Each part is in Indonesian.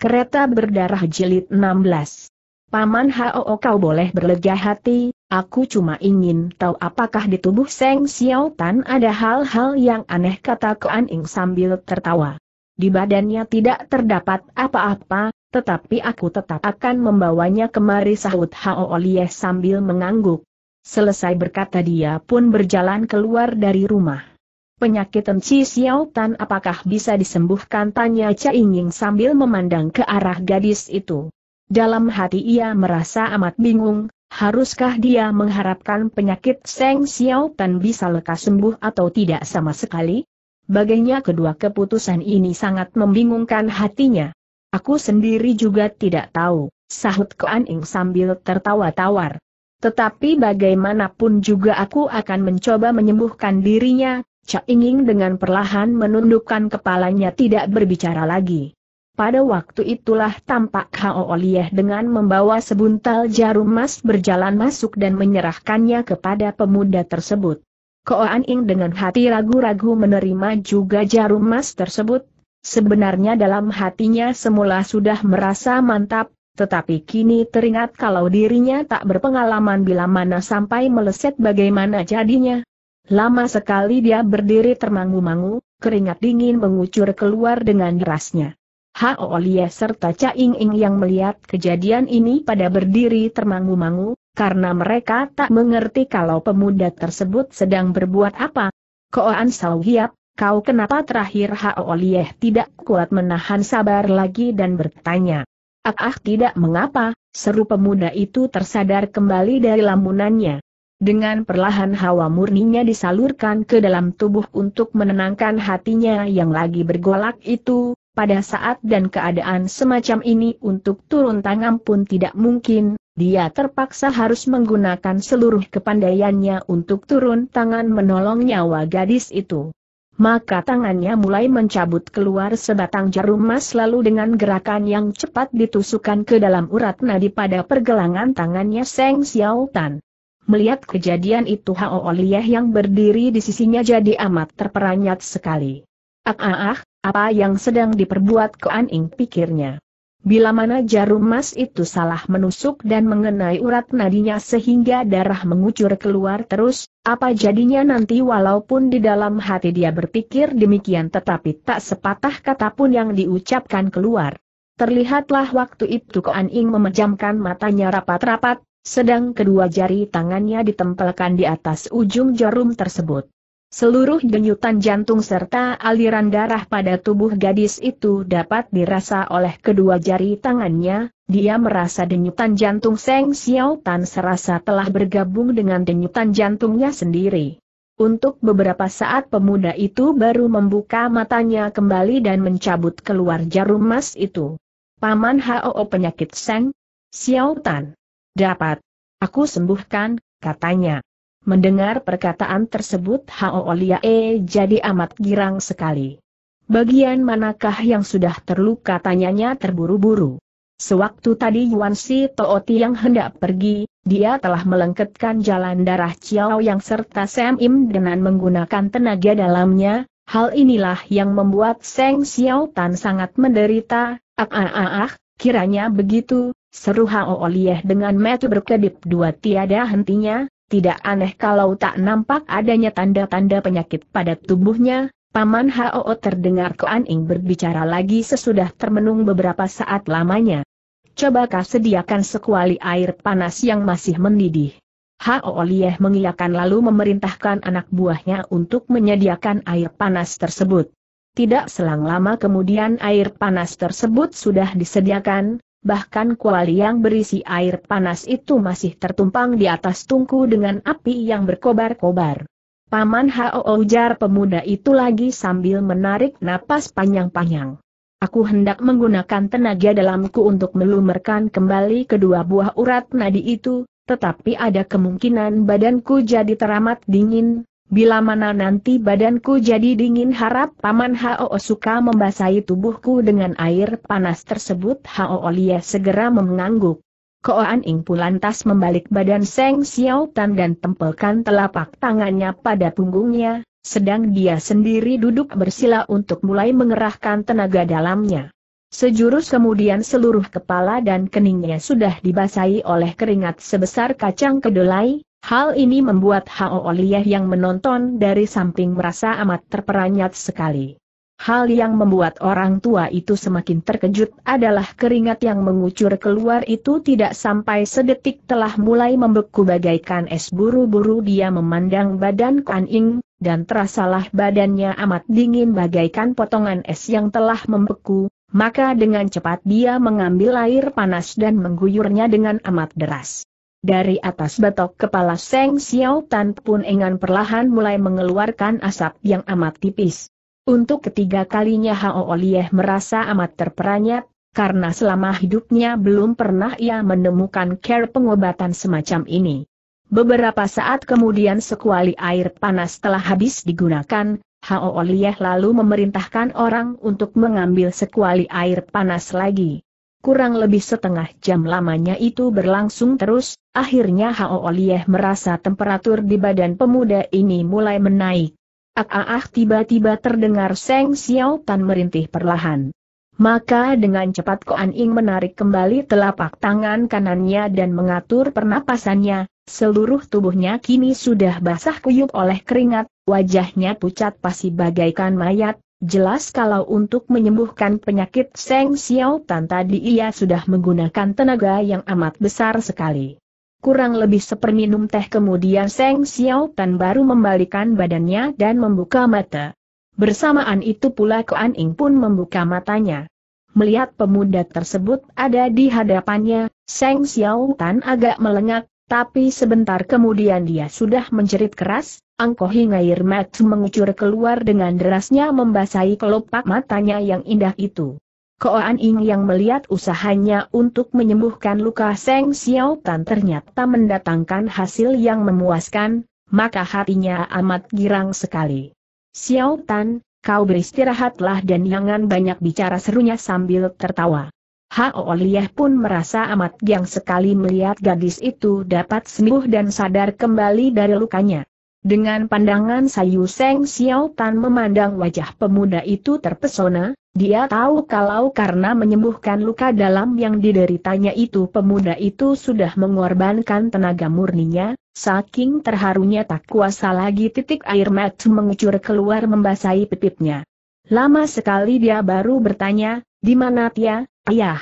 Kereta berdarah jilid 16. Paman Hao kau boleh berlega hati, aku cuma ingin tahu apakah di tubuh Seng Xiao Tan ada hal-hal yang aneh kata Kuan Ing sambil tertawa. Di badannya tidak terdapat apa-apa, tetapi aku tetap akan membawanya kemari sahut Hao Lie sambil mengangguk. Selesai berkata dia pun berjalan keluar dari rumah. Penyakit Enci Xiao Tan apakah bisa disembuhkan tanya Cha Ying sambil memandang ke arah gadis itu. Dalam hati ia merasa amat bingung, haruskah dia mengharapkan penyakit Seng Xiao Tan bisa lekas sembuh atau tidak sama sekali? Bagainya kedua keputusan ini sangat membingungkan hatinya. Aku sendiri juga tidak tahu, sahut Kuan Ing sambil tertawa tawar. Tetapi bagaimanapun juga aku akan mencoba menyembuhkan dirinya, Cak Inging dengan perlahan menundukkan kepalanya tidak berbicara lagi. Pada waktu itulah tampak Hao Oliyah dengan membawa sebuntal jarum emas berjalan masuk dan menyerahkannya kepada pemuda tersebut. Koan Ing dengan hati ragu-ragu menerima juga jarum emas tersebut. Sebenarnya dalam hatinya semula sudah merasa mantap, tetapi kini teringat kalau dirinya tak berpengalaman bila mana sampai meleset bagaimana jadinya. Lama sekali dia berdiri termangu-mangu, keringat dingin mengucur keluar dengan derasnya. Hao Lie serta Cha Ing Ing yang melihat kejadian ini pada berdiri termangu-mangu, karena mereka tak mengerti kalau pemuda tersebut sedang berbuat apa. Koan Sao Hiap, kau kenapa terakhir Hao Lie tidak kuat menahan sabar lagi dan bertanya. Ah ah tidak mengapa, seru pemuda itu tersadar kembali dari lamunannya. Dengan perlahan hawa murninya disalurkan ke dalam tubuh untuk menenangkan hatinya yang lagi bergolak itu, pada saat dan keadaan semacam ini untuk turun tangan pun tidak mungkin, dia terpaksa harus menggunakan seluruh kepandaiannya untuk turun tangan menolong nyawa gadis itu. Maka tangannya mulai mencabut keluar sebatang jarum emas lalu dengan gerakan yang cepat ditusukkan ke dalam urat nadi pada pergelangan tangannya Seng Xiao Tan. Melihat kejadian itu Hao Oliyah yang berdiri di sisinya jadi amat terperanyat sekali. Ah ah ah, apa yang sedang diperbuat ke Aning pikirnya. Bila mana jarum emas itu salah menusuk dan mengenai urat nadinya sehingga darah mengucur keluar terus, apa jadinya nanti walaupun di dalam hati dia berpikir demikian tetapi tak sepatah kata pun yang diucapkan keluar. Terlihatlah waktu itu Koan Ing memejamkan matanya rapat-rapat, sedang kedua jari tangannya ditempelkan di atas ujung jarum tersebut. Seluruh denyutan jantung serta aliran darah pada tubuh gadis itu dapat dirasa oleh kedua jari tangannya, dia merasa denyutan jantung Seng Xiao Tan serasa telah bergabung dengan denyutan jantungnya sendiri. Untuk beberapa saat pemuda itu baru membuka matanya kembali dan mencabut keluar jarum emas itu. Paman Hao penyakit Seng Xiao Tan. Dapat. Aku sembuhkan, katanya. Mendengar perkataan tersebut Hao Liae eh, jadi amat girang sekali. Bagian manakah yang sudah terluka tanyanya terburu-buru. Sewaktu tadi Yuan Si Tooti yang hendak pergi, dia telah melengketkan jalan darah Ciao yang serta Sam Im dengan menggunakan tenaga dalamnya, hal inilah yang membuat Seng Xiao Tan sangat menderita, ah ah ah, ah kiranya begitu, Seru Hao Olieh dengan metu berkedip dua tiada hentinya, tidak aneh kalau tak nampak adanya tanda-tanda penyakit pada tubuhnya, Paman Hao terdengar Koan Ing berbicara lagi sesudah termenung beberapa saat lamanya. Cobakah sediakan sekuali air panas yang masih mendidih. Hao Olieh mengiyakan lalu memerintahkan anak buahnya untuk menyediakan air panas tersebut. Tidak selang lama kemudian air panas tersebut sudah disediakan, bahkan kuali yang berisi air panas itu masih tertumpang di atas tungku dengan api yang berkobar-kobar. Paman Hao ujar pemuda itu lagi sambil menarik napas panjang-panjang. Aku hendak menggunakan tenaga dalamku untuk melumerkan kembali kedua buah urat nadi itu, tetapi ada kemungkinan badanku jadi teramat dingin, Bila mana nanti badanku jadi dingin harap Paman Hao suka membasahi tubuhku dengan air panas tersebut Hao Lia segera mengangguk. Koan Ing lantas membalik badan Seng Xiao Tan dan tempelkan telapak tangannya pada punggungnya, sedang dia sendiri duduk bersila untuk mulai mengerahkan tenaga dalamnya. Sejurus kemudian seluruh kepala dan keningnya sudah dibasahi oleh keringat sebesar kacang kedelai, Hal ini membuat Hao Oliyah yang menonton dari samping merasa amat terperanjat sekali. Hal yang membuat orang tua itu semakin terkejut adalah keringat yang mengucur keluar itu tidak sampai sedetik telah mulai membeku bagaikan es buru-buru dia memandang badan Kuan Ying dan terasalah badannya amat dingin bagaikan potongan es yang telah membeku, maka dengan cepat dia mengambil air panas dan mengguyurnya dengan amat deras. Dari atas batok kepala Seng Xiao Tan pun Engan perlahan mulai mengeluarkan asap yang amat tipis. Untuk ketiga kalinya Hao Olieh merasa amat terperanjat, karena selama hidupnya belum pernah ia menemukan care pengobatan semacam ini. Beberapa saat kemudian sekuali air panas telah habis digunakan, Hao Olieh lalu memerintahkan orang untuk mengambil sekuali air panas lagi. Kurang lebih setengah jam lamanya itu berlangsung terus, Akhirnya Hao Olieh merasa temperatur di badan pemuda ini mulai menaik. Ah ak ah, ah, tiba-tiba terdengar Seng Xiao Tan merintih perlahan. Maka dengan cepat Koan Ing menarik kembali telapak tangan kanannya dan mengatur pernapasannya, seluruh tubuhnya kini sudah basah kuyup oleh keringat, wajahnya pucat pasi bagaikan mayat, jelas kalau untuk menyembuhkan penyakit Seng Xiao Tan tadi ia sudah menggunakan tenaga yang amat besar sekali. Kurang lebih seperminum teh kemudian Seng Xiao Tan baru membalikan badannya dan membuka mata. Bersamaan itu pula Kuan Ing pun membuka matanya. Melihat pemuda tersebut ada di hadapannya, Seng Xiao Tan agak melengak, tapi sebentar kemudian dia sudah menjerit keras, Angkohing air mata mengucur keluar dengan derasnya membasahi kelopak matanya yang indah itu. Koan Ing yang melihat usahanya untuk menyembuhkan luka Seng Xiao Tan ternyata mendatangkan hasil yang memuaskan, maka hatinya amat girang sekali. Xiao Tan, kau beristirahatlah dan jangan banyak bicara serunya sambil tertawa. Hao oh Liyeh pun merasa amat girang sekali melihat gadis itu dapat sembuh dan sadar kembali dari lukanya. Dengan pandangan sayu Seng Xiao Tan memandang wajah pemuda itu terpesona, dia tahu kalau karena menyembuhkan luka dalam yang dideritanya itu pemuda itu sudah mengorbankan tenaga murninya, saking terharunya tak kuasa lagi titik air mata mengucur keluar membasahi pipitnya. Lama sekali dia baru bertanya, di mana Tia, ayah?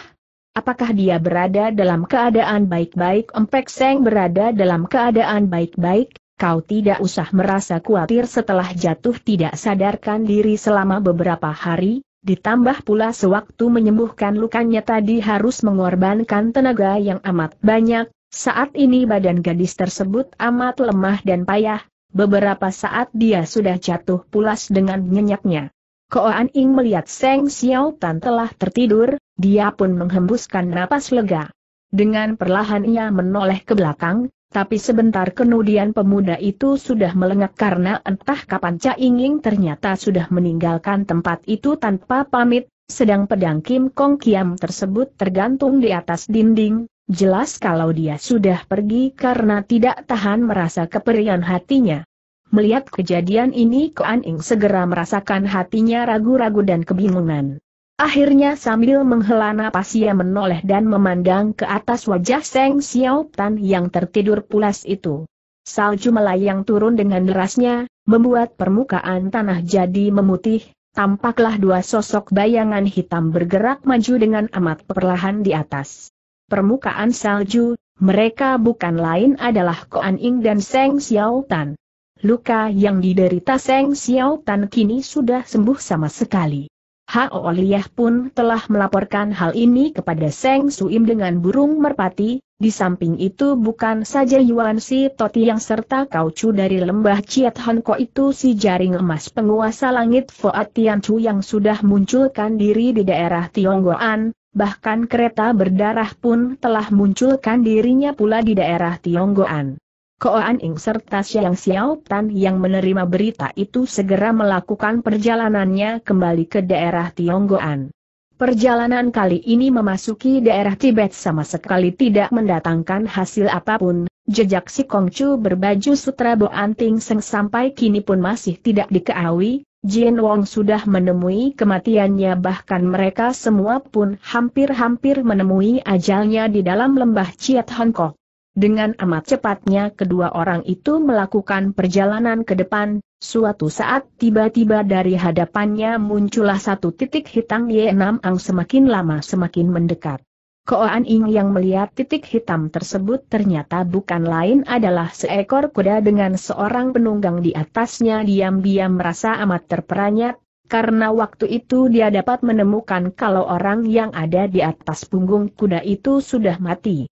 Apakah dia berada dalam keadaan baik-baik? Empek Seng berada dalam keadaan baik-baik, kau tidak usah merasa khawatir setelah jatuh tidak sadarkan diri selama beberapa hari, ditambah pula sewaktu menyembuhkan lukanya tadi harus mengorbankan tenaga yang amat banyak, saat ini badan gadis tersebut amat lemah dan payah, beberapa saat dia sudah jatuh pulas dengan nyenyaknya. Koan Ing melihat Seng Xiao Tan telah tertidur, dia pun menghembuskan napas lega. Dengan perlahan ia menoleh ke belakang, tapi sebentar kemudian pemuda itu sudah melengak karena entah kapan Cha Ying ternyata sudah meninggalkan tempat itu tanpa pamit, sedang pedang Kim Kong Kiam tersebut tergantung di atas dinding, jelas kalau dia sudah pergi karena tidak tahan merasa keperian hatinya. Melihat kejadian ini Koan Ing segera merasakan hatinya ragu-ragu dan kebingungan. Akhirnya sambil menghela napas ia menoleh dan memandang ke atas wajah Seng Xiaotan yang tertidur pulas itu. Salju melayang turun dengan derasnya, membuat permukaan tanah jadi memutih, tampaklah dua sosok bayangan hitam bergerak maju dengan amat perlahan di atas. Permukaan salju, mereka bukan lain adalah Koan Ing dan Seng Xiaotan. Luka yang diderita Seng Xiaotan kini sudah sembuh sama sekali. Hao Liah pun telah melaporkan hal ini kepada Seng Suim dengan burung merpati, di samping itu bukan saja Yuan Si Toti yang serta kauchu dari lembah Chiat Hanko itu si jaring emas penguasa langit Foat Tian Chu yang sudah munculkan diri di daerah Tionggoan, bahkan kereta berdarah pun telah munculkan dirinya pula di daerah Tionggoan. Koan Ing serta Xiang Tan yang menerima berita itu segera melakukan perjalanannya kembali ke daerah Tionggoan. Perjalanan kali ini memasuki daerah Tibet sama sekali tidak mendatangkan hasil apapun, jejak si Kongcu berbaju sutra Boanting Seng sampai kini pun masih tidak diketahui, Jin Wong sudah menemui kematiannya bahkan mereka semua pun hampir-hampir menemui ajalnya di dalam lembah Chiat Kong. Dengan amat cepatnya kedua orang itu melakukan perjalanan ke depan, suatu saat tiba-tiba dari hadapannya muncullah satu titik hitam Y6 Ang semakin lama semakin mendekat. Koan Ing yang melihat titik hitam tersebut ternyata bukan lain adalah seekor kuda dengan seorang penunggang di atasnya diam-diam merasa amat terperanjat karena waktu itu dia dapat menemukan kalau orang yang ada di atas punggung kuda itu sudah mati.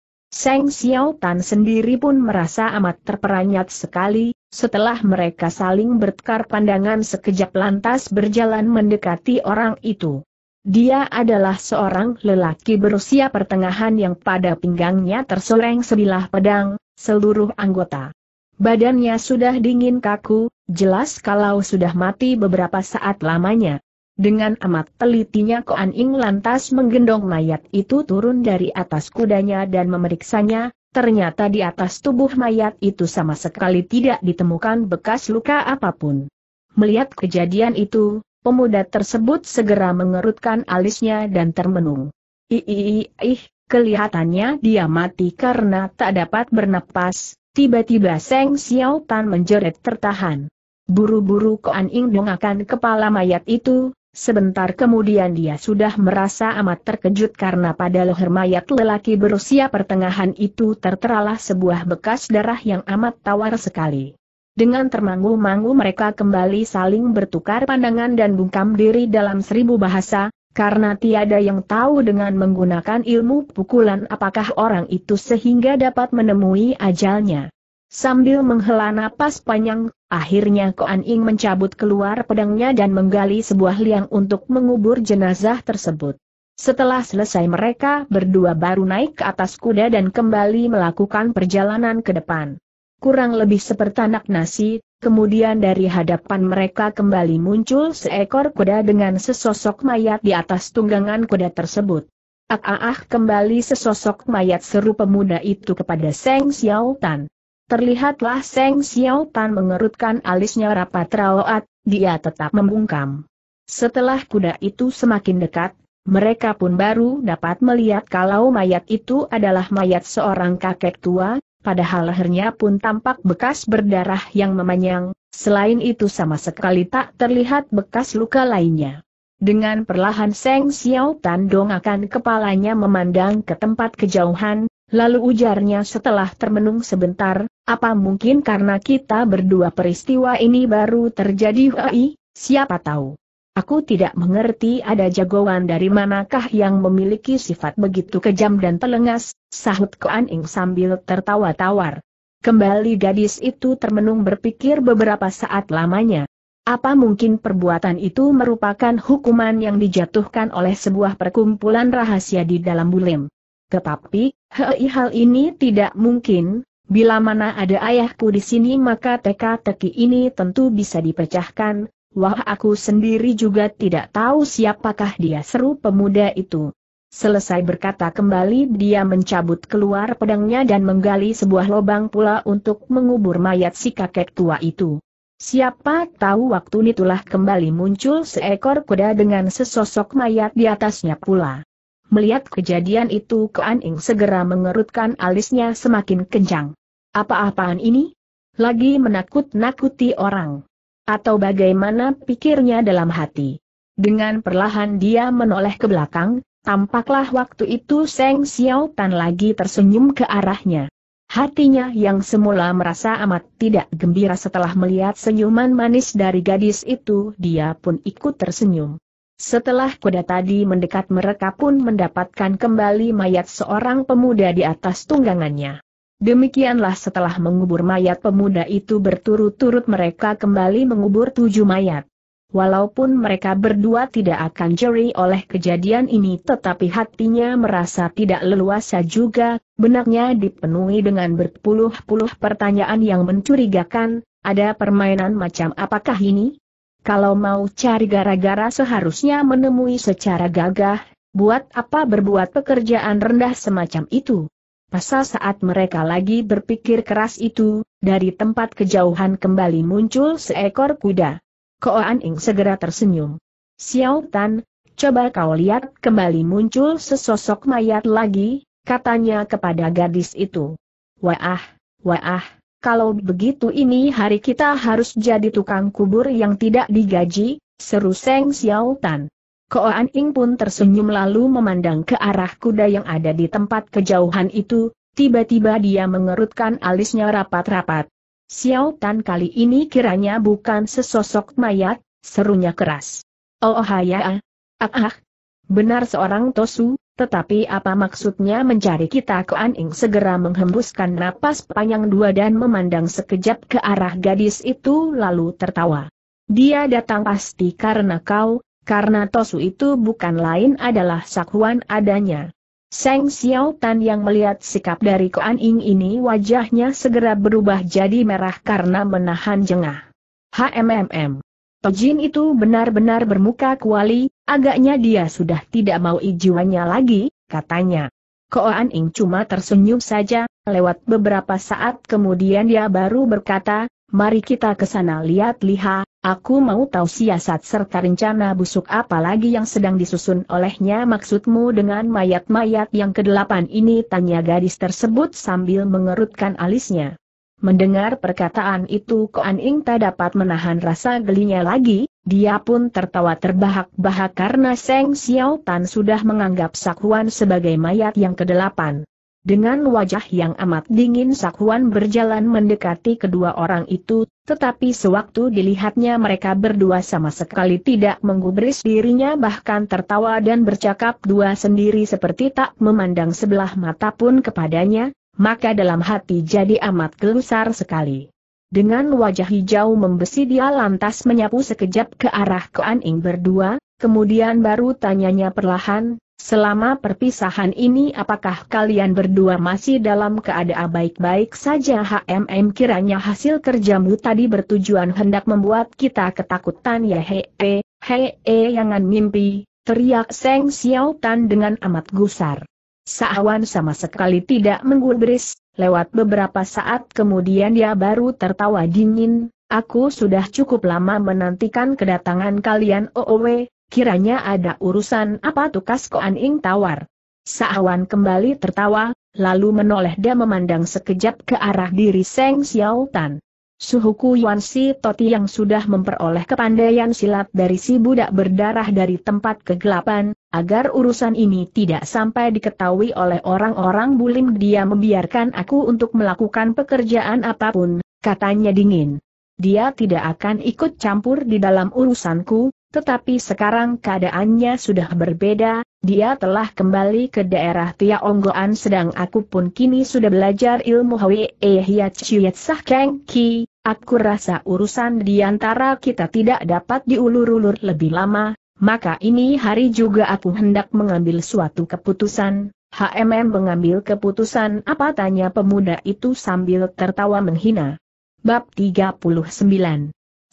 Seng Xiao Tan sendiri pun merasa amat terperanjat sekali, setelah mereka saling bertukar pandangan sekejap lantas berjalan mendekati orang itu. Dia adalah seorang lelaki berusia pertengahan yang pada pinggangnya tersoreng sebilah pedang, seluruh anggota. Badannya sudah dingin kaku, jelas kalau sudah mati beberapa saat lamanya. Dengan amat telitinya Koan Ing lantas menggendong mayat itu turun dari atas kudanya dan memeriksanya, ternyata di atas tubuh mayat itu sama sekali tidak ditemukan bekas luka apapun. Melihat kejadian itu, pemuda tersebut segera mengerutkan alisnya dan termenung. Ih, ih, kelihatannya dia mati karena tak dapat bernapas, tiba-tiba Seng Xiao Tan menjerit tertahan. Buru-buru Koan Ing dongakan kepala mayat itu, Sebentar kemudian dia sudah merasa amat terkejut karena pada leher mayat lelaki berusia pertengahan itu terteralah sebuah bekas darah yang amat tawar sekali. Dengan termangu-mangu mereka kembali saling bertukar pandangan dan bungkam diri dalam seribu bahasa, karena tiada yang tahu dengan menggunakan ilmu pukulan apakah orang itu sehingga dapat menemui ajalnya. Sambil menghela napas panjang, akhirnya Koan Ing mencabut keluar pedangnya dan menggali sebuah liang untuk mengubur jenazah tersebut. Setelah selesai mereka berdua baru naik ke atas kuda dan kembali melakukan perjalanan ke depan. Kurang lebih seperti anak nasi, kemudian dari hadapan mereka kembali muncul seekor kuda dengan sesosok mayat di atas tunggangan kuda tersebut. Ah, ah, ah kembali sesosok mayat seru pemuda itu kepada Seng Xiao Tan. Terlihatlah Seng Xiao Tan mengerutkan alisnya rapat rawat, dia tetap membungkam. Setelah kuda itu semakin dekat, mereka pun baru dapat melihat kalau mayat itu adalah mayat seorang kakek tua, padahal lehernya pun tampak bekas berdarah yang memanjang, selain itu sama sekali tak terlihat bekas luka lainnya. Dengan perlahan Seng Xiao Tan akan kepalanya memandang ke tempat kejauhan, lalu ujarnya setelah termenung sebentar, apa mungkin karena kita berdua peristiwa ini baru terjadi Hei, siapa tahu. Aku tidak mengerti ada jagoan dari manakah yang memiliki sifat begitu kejam dan telengas, sahut Kuan Ing sambil tertawa tawar. Kembali gadis itu termenung berpikir beberapa saat lamanya. Apa mungkin perbuatan itu merupakan hukuman yang dijatuhkan oleh sebuah perkumpulan rahasia di dalam bulim? Tetapi, hei hal ini tidak mungkin, Bila mana ada ayahku di sini maka teka-teki ini tentu bisa dipecahkan, wah aku sendiri juga tidak tahu siapakah dia seru pemuda itu. Selesai berkata kembali dia mencabut keluar pedangnya dan menggali sebuah lubang pula untuk mengubur mayat si kakek tua itu. Siapa tahu waktu itulah kembali muncul seekor kuda dengan sesosok mayat di atasnya pula. Melihat kejadian itu Kuan Ing segera mengerutkan alisnya semakin kencang. Apa-apaan ini? Lagi menakut-nakuti orang. Atau bagaimana pikirnya dalam hati. Dengan perlahan dia menoleh ke belakang, tampaklah waktu itu Seng Xiao Tan lagi tersenyum ke arahnya. Hatinya yang semula merasa amat tidak gembira setelah melihat senyuman manis dari gadis itu dia pun ikut tersenyum. Setelah kuda tadi mendekat mereka pun mendapatkan kembali mayat seorang pemuda di atas tunggangannya. Demikianlah setelah mengubur mayat pemuda itu berturut-turut mereka kembali mengubur tujuh mayat. Walaupun mereka berdua tidak akan jeri oleh kejadian ini tetapi hatinya merasa tidak leluasa juga, benaknya dipenuhi dengan berpuluh-puluh pertanyaan yang mencurigakan, ada permainan macam apakah ini? Kalau mau cari gara-gara seharusnya menemui secara gagah, buat apa berbuat pekerjaan rendah semacam itu? Pasal saat mereka lagi berpikir keras itu, dari tempat kejauhan kembali muncul seekor kuda. Koan Ing segera tersenyum. Xiao Tan, coba kau lihat kembali muncul sesosok mayat lagi, katanya kepada gadis itu. Wah, wah, kalau begitu ini hari kita harus jadi tukang kubur yang tidak digaji, seru Seng Xiao Tan. Koan Ing pun tersenyum lalu memandang ke arah kuda yang ada di tempat kejauhan itu, tiba-tiba dia mengerutkan alisnya rapat-rapat. Xiao Tan kali ini kiranya bukan sesosok mayat, serunya keras. Oh, oh ya, ah, ah, ah. benar seorang Tosu, tetapi apa maksudnya mencari kita ke Aning segera menghembuskan napas panjang dua dan memandang sekejap ke arah gadis itu lalu tertawa. Dia datang pasti karena kau, karena Tosu itu bukan lain adalah sakuan adanya. Seng Xiao Tan yang melihat sikap dari Ko Ing ini wajahnya segera berubah jadi merah karena menahan jengah. HMMM. Jin itu benar-benar bermuka kuali, agaknya dia sudah tidak mau ijiwanya lagi, katanya. Koan Ing cuma tersenyum saja, lewat beberapa saat kemudian dia baru berkata, mari kita ke sana lihat-lihat, aku mau tahu siasat serta rencana busuk apa lagi yang sedang disusun olehnya maksudmu dengan mayat-mayat yang kedelapan ini tanya gadis tersebut sambil mengerutkan alisnya. Mendengar perkataan itu Koan Ing tak dapat menahan rasa gelinya lagi, dia pun tertawa terbahak-bahak karena Seng Xiao Tan sudah menganggap Sakuan sebagai mayat yang kedelapan. Dengan wajah yang amat dingin Sakuan berjalan mendekati kedua orang itu, tetapi sewaktu dilihatnya mereka berdua sama sekali tidak menggubris dirinya bahkan tertawa dan bercakap dua sendiri seperti tak memandang sebelah mata pun kepadanya, maka dalam hati jadi amat gelisar sekali. Dengan wajah hijau membesi dia lantas menyapu sekejap ke arah Koan Ing berdua, kemudian baru tanyanya perlahan, selama perpisahan ini apakah kalian berdua masih dalam keadaan baik-baik saja HMM kiranya hasil kerjamu tadi bertujuan hendak membuat kita ketakutan ya hee, hee yangan mimpi, teriak Seng Xiao Tan dengan amat gusar. Sahawan sama sekali tidak menggubris, lewat beberapa saat kemudian dia baru tertawa dingin, aku sudah cukup lama menantikan kedatangan kalian OOW, kiranya ada urusan apa tukas koan ing tawar. Sahawan kembali tertawa, lalu menoleh dan memandang sekejap ke arah diri Seng Xiao Tan. Suhuku Yuan Si Toti yang sudah memperoleh kepandaian silat dari si budak berdarah dari tempat kegelapan, agar urusan ini tidak sampai diketahui oleh orang-orang bulim dia membiarkan aku untuk melakukan pekerjaan apapun, katanya dingin. Dia tidak akan ikut campur di dalam urusanku, tetapi sekarang keadaannya sudah berbeda, dia telah kembali ke daerah Tiaonggoan sedang aku pun kini sudah belajar ilmu Hwee Hiat Chiet Sah Keng Ki, Aku rasa urusan di antara kita tidak dapat diulur-ulur lebih lama, maka ini hari juga aku hendak mengambil suatu keputusan. HMM mengambil keputusan apa tanya pemuda itu sambil tertawa menghina. Bab 39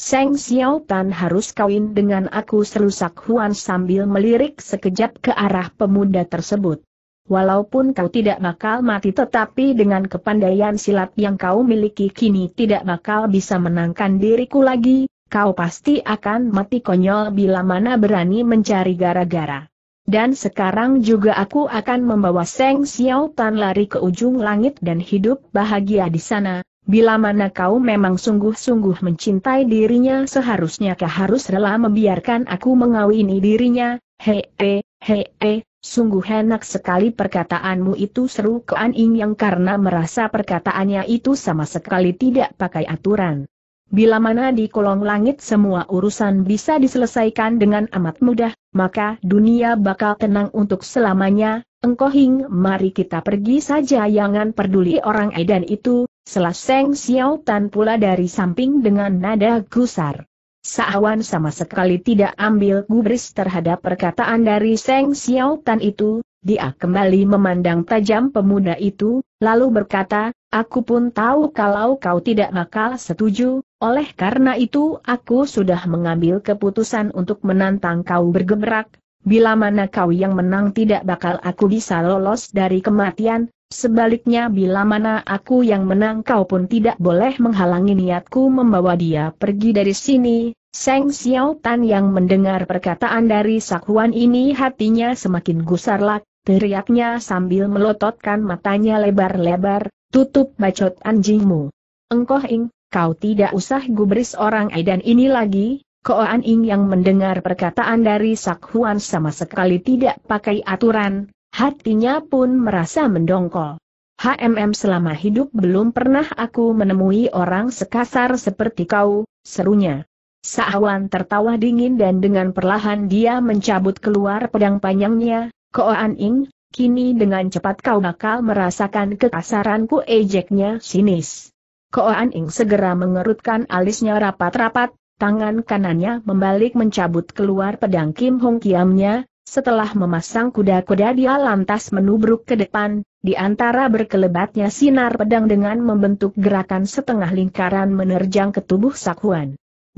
Seng Xiao Tan harus kawin dengan aku serusak Huan sambil melirik sekejap ke arah pemuda tersebut. Walaupun kau tidak bakal mati tetapi dengan kepandaian silat yang kau miliki kini tidak bakal bisa menangkan diriku lagi, kau pasti akan mati konyol bila mana berani mencari gara-gara. Dan sekarang juga aku akan membawa Seng Xiao Tan lari ke ujung langit dan hidup bahagia di sana, bila mana kau memang sungguh-sungguh mencintai dirinya seharusnya kau harus rela membiarkan aku mengawini dirinya, hee, hee, Sungguh enak sekali perkataanmu itu seru ke An Ing yang karena merasa perkataannya itu sama sekali tidak pakai aturan. Bila mana di kolong langit semua urusan bisa diselesaikan dengan amat mudah, maka dunia bakal tenang untuk selamanya, engkau hing mari kita pergi saja jangan peduli orang edan itu, Selaseng Xiao Tan pula dari samping dengan nada gusar. Sahawan sama sekali tidak ambil gubris terhadap perkataan dari Seng Xiao Tan itu, dia kembali memandang tajam pemuda itu, lalu berkata, aku pun tahu kalau kau tidak bakal setuju, oleh karena itu aku sudah mengambil keputusan untuk menantang kau bergerak. bila mana kau yang menang tidak bakal aku bisa lolos dari kematian, sebaliknya bila mana aku yang menang kau pun tidak boleh menghalangi niatku membawa dia pergi dari sini, Seng Xiao Tan yang mendengar perkataan dari Sakuan ini hatinya semakin gusarlah, teriaknya sambil melototkan matanya lebar-lebar, tutup bacot anjingmu. Engkoh ing, kau tidak usah gubris orang Aidan ini lagi, Koan Ing yang mendengar perkataan dari Sakuan sama sekali tidak pakai aturan, hatinya pun merasa mendongkol. HMM selama hidup belum pernah aku menemui orang sekasar seperti kau, serunya. Sahwan tertawa dingin dan dengan perlahan dia mencabut keluar pedang panjangnya, Koan An Ing, kini dengan cepat kau bakal merasakan kekasaranku ejeknya sinis. Ko An Ing segera mengerutkan alisnya rapat-rapat, tangan kanannya membalik mencabut keluar pedang Kim Hong Kiamnya, setelah memasang kuda-kuda dia lantas menubruk ke depan, di antara berkelebatnya sinar pedang dengan membentuk gerakan setengah lingkaran menerjang ke tubuh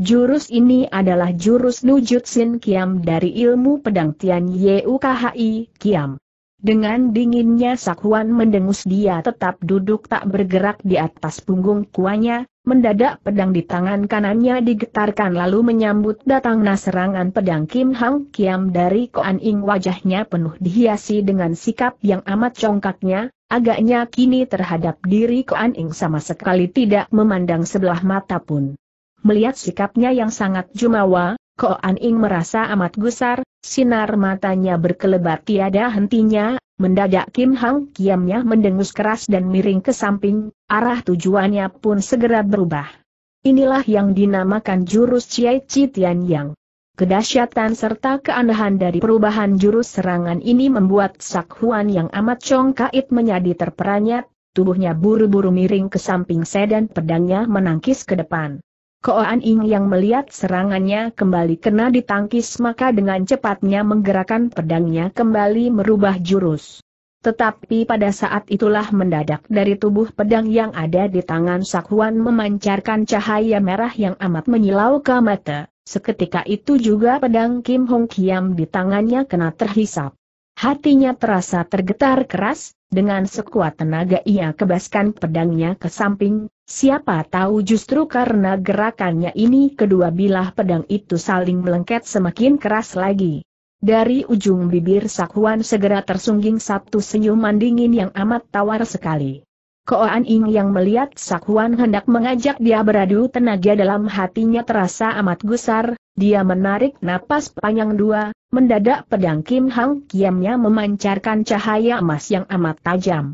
Jurus ini adalah jurus sin Kiam dari ilmu pedang Tian Yukhi Kiam. Dengan dinginnya Sakuan mendengus dia tetap duduk tak bergerak di atas punggung kuanya. mendadak pedang di tangan kanannya digetarkan lalu menyambut datangnya serangan pedang Kim Hang Kiam dari Koan Ing wajahnya penuh dihiasi dengan sikap yang amat congkaknya, agaknya kini terhadap diri Koan Ing sama sekali tidak memandang sebelah mata pun. Melihat sikapnya yang sangat jumawa, Ko Aning merasa amat gusar, sinar matanya berkelebat tiada hentinya, mendadak Kim Hang kiamnya mendengus keras dan miring ke samping, arah tujuannya pun segera berubah. Inilah yang dinamakan jurus Chiai Chi Tian Yang. Kedahsyatan serta keanehan dari perubahan jurus serangan ini membuat Sak Huan yang amat congkait menjadi terperanjat. tubuhnya buru-buru miring ke samping sedan pedangnya menangkis ke depan. Koan Ing yang melihat serangannya kembali kena ditangkis maka dengan cepatnya menggerakkan pedangnya kembali merubah jurus. Tetapi pada saat itulah mendadak dari tubuh pedang yang ada di tangan Sakuan memancarkan cahaya merah yang amat menyilau ke mata, seketika itu juga pedang Kim Hong Kiam di tangannya kena terhisap. Hatinya terasa tergetar keras, dengan sekuat tenaga ia kebaskan pedangnya ke samping, siapa tahu justru karena gerakannya ini kedua bilah pedang itu saling melengket semakin keras lagi. Dari ujung bibir Sakuan segera tersungging satu senyuman dingin yang amat tawar sekali. Koan Ing yang melihat Sak Huan hendak mengajak dia beradu tenaga dalam hatinya terasa amat gusar, dia menarik napas panjang dua, mendadak pedang Kim Hang Kiamnya memancarkan cahaya emas yang amat tajam.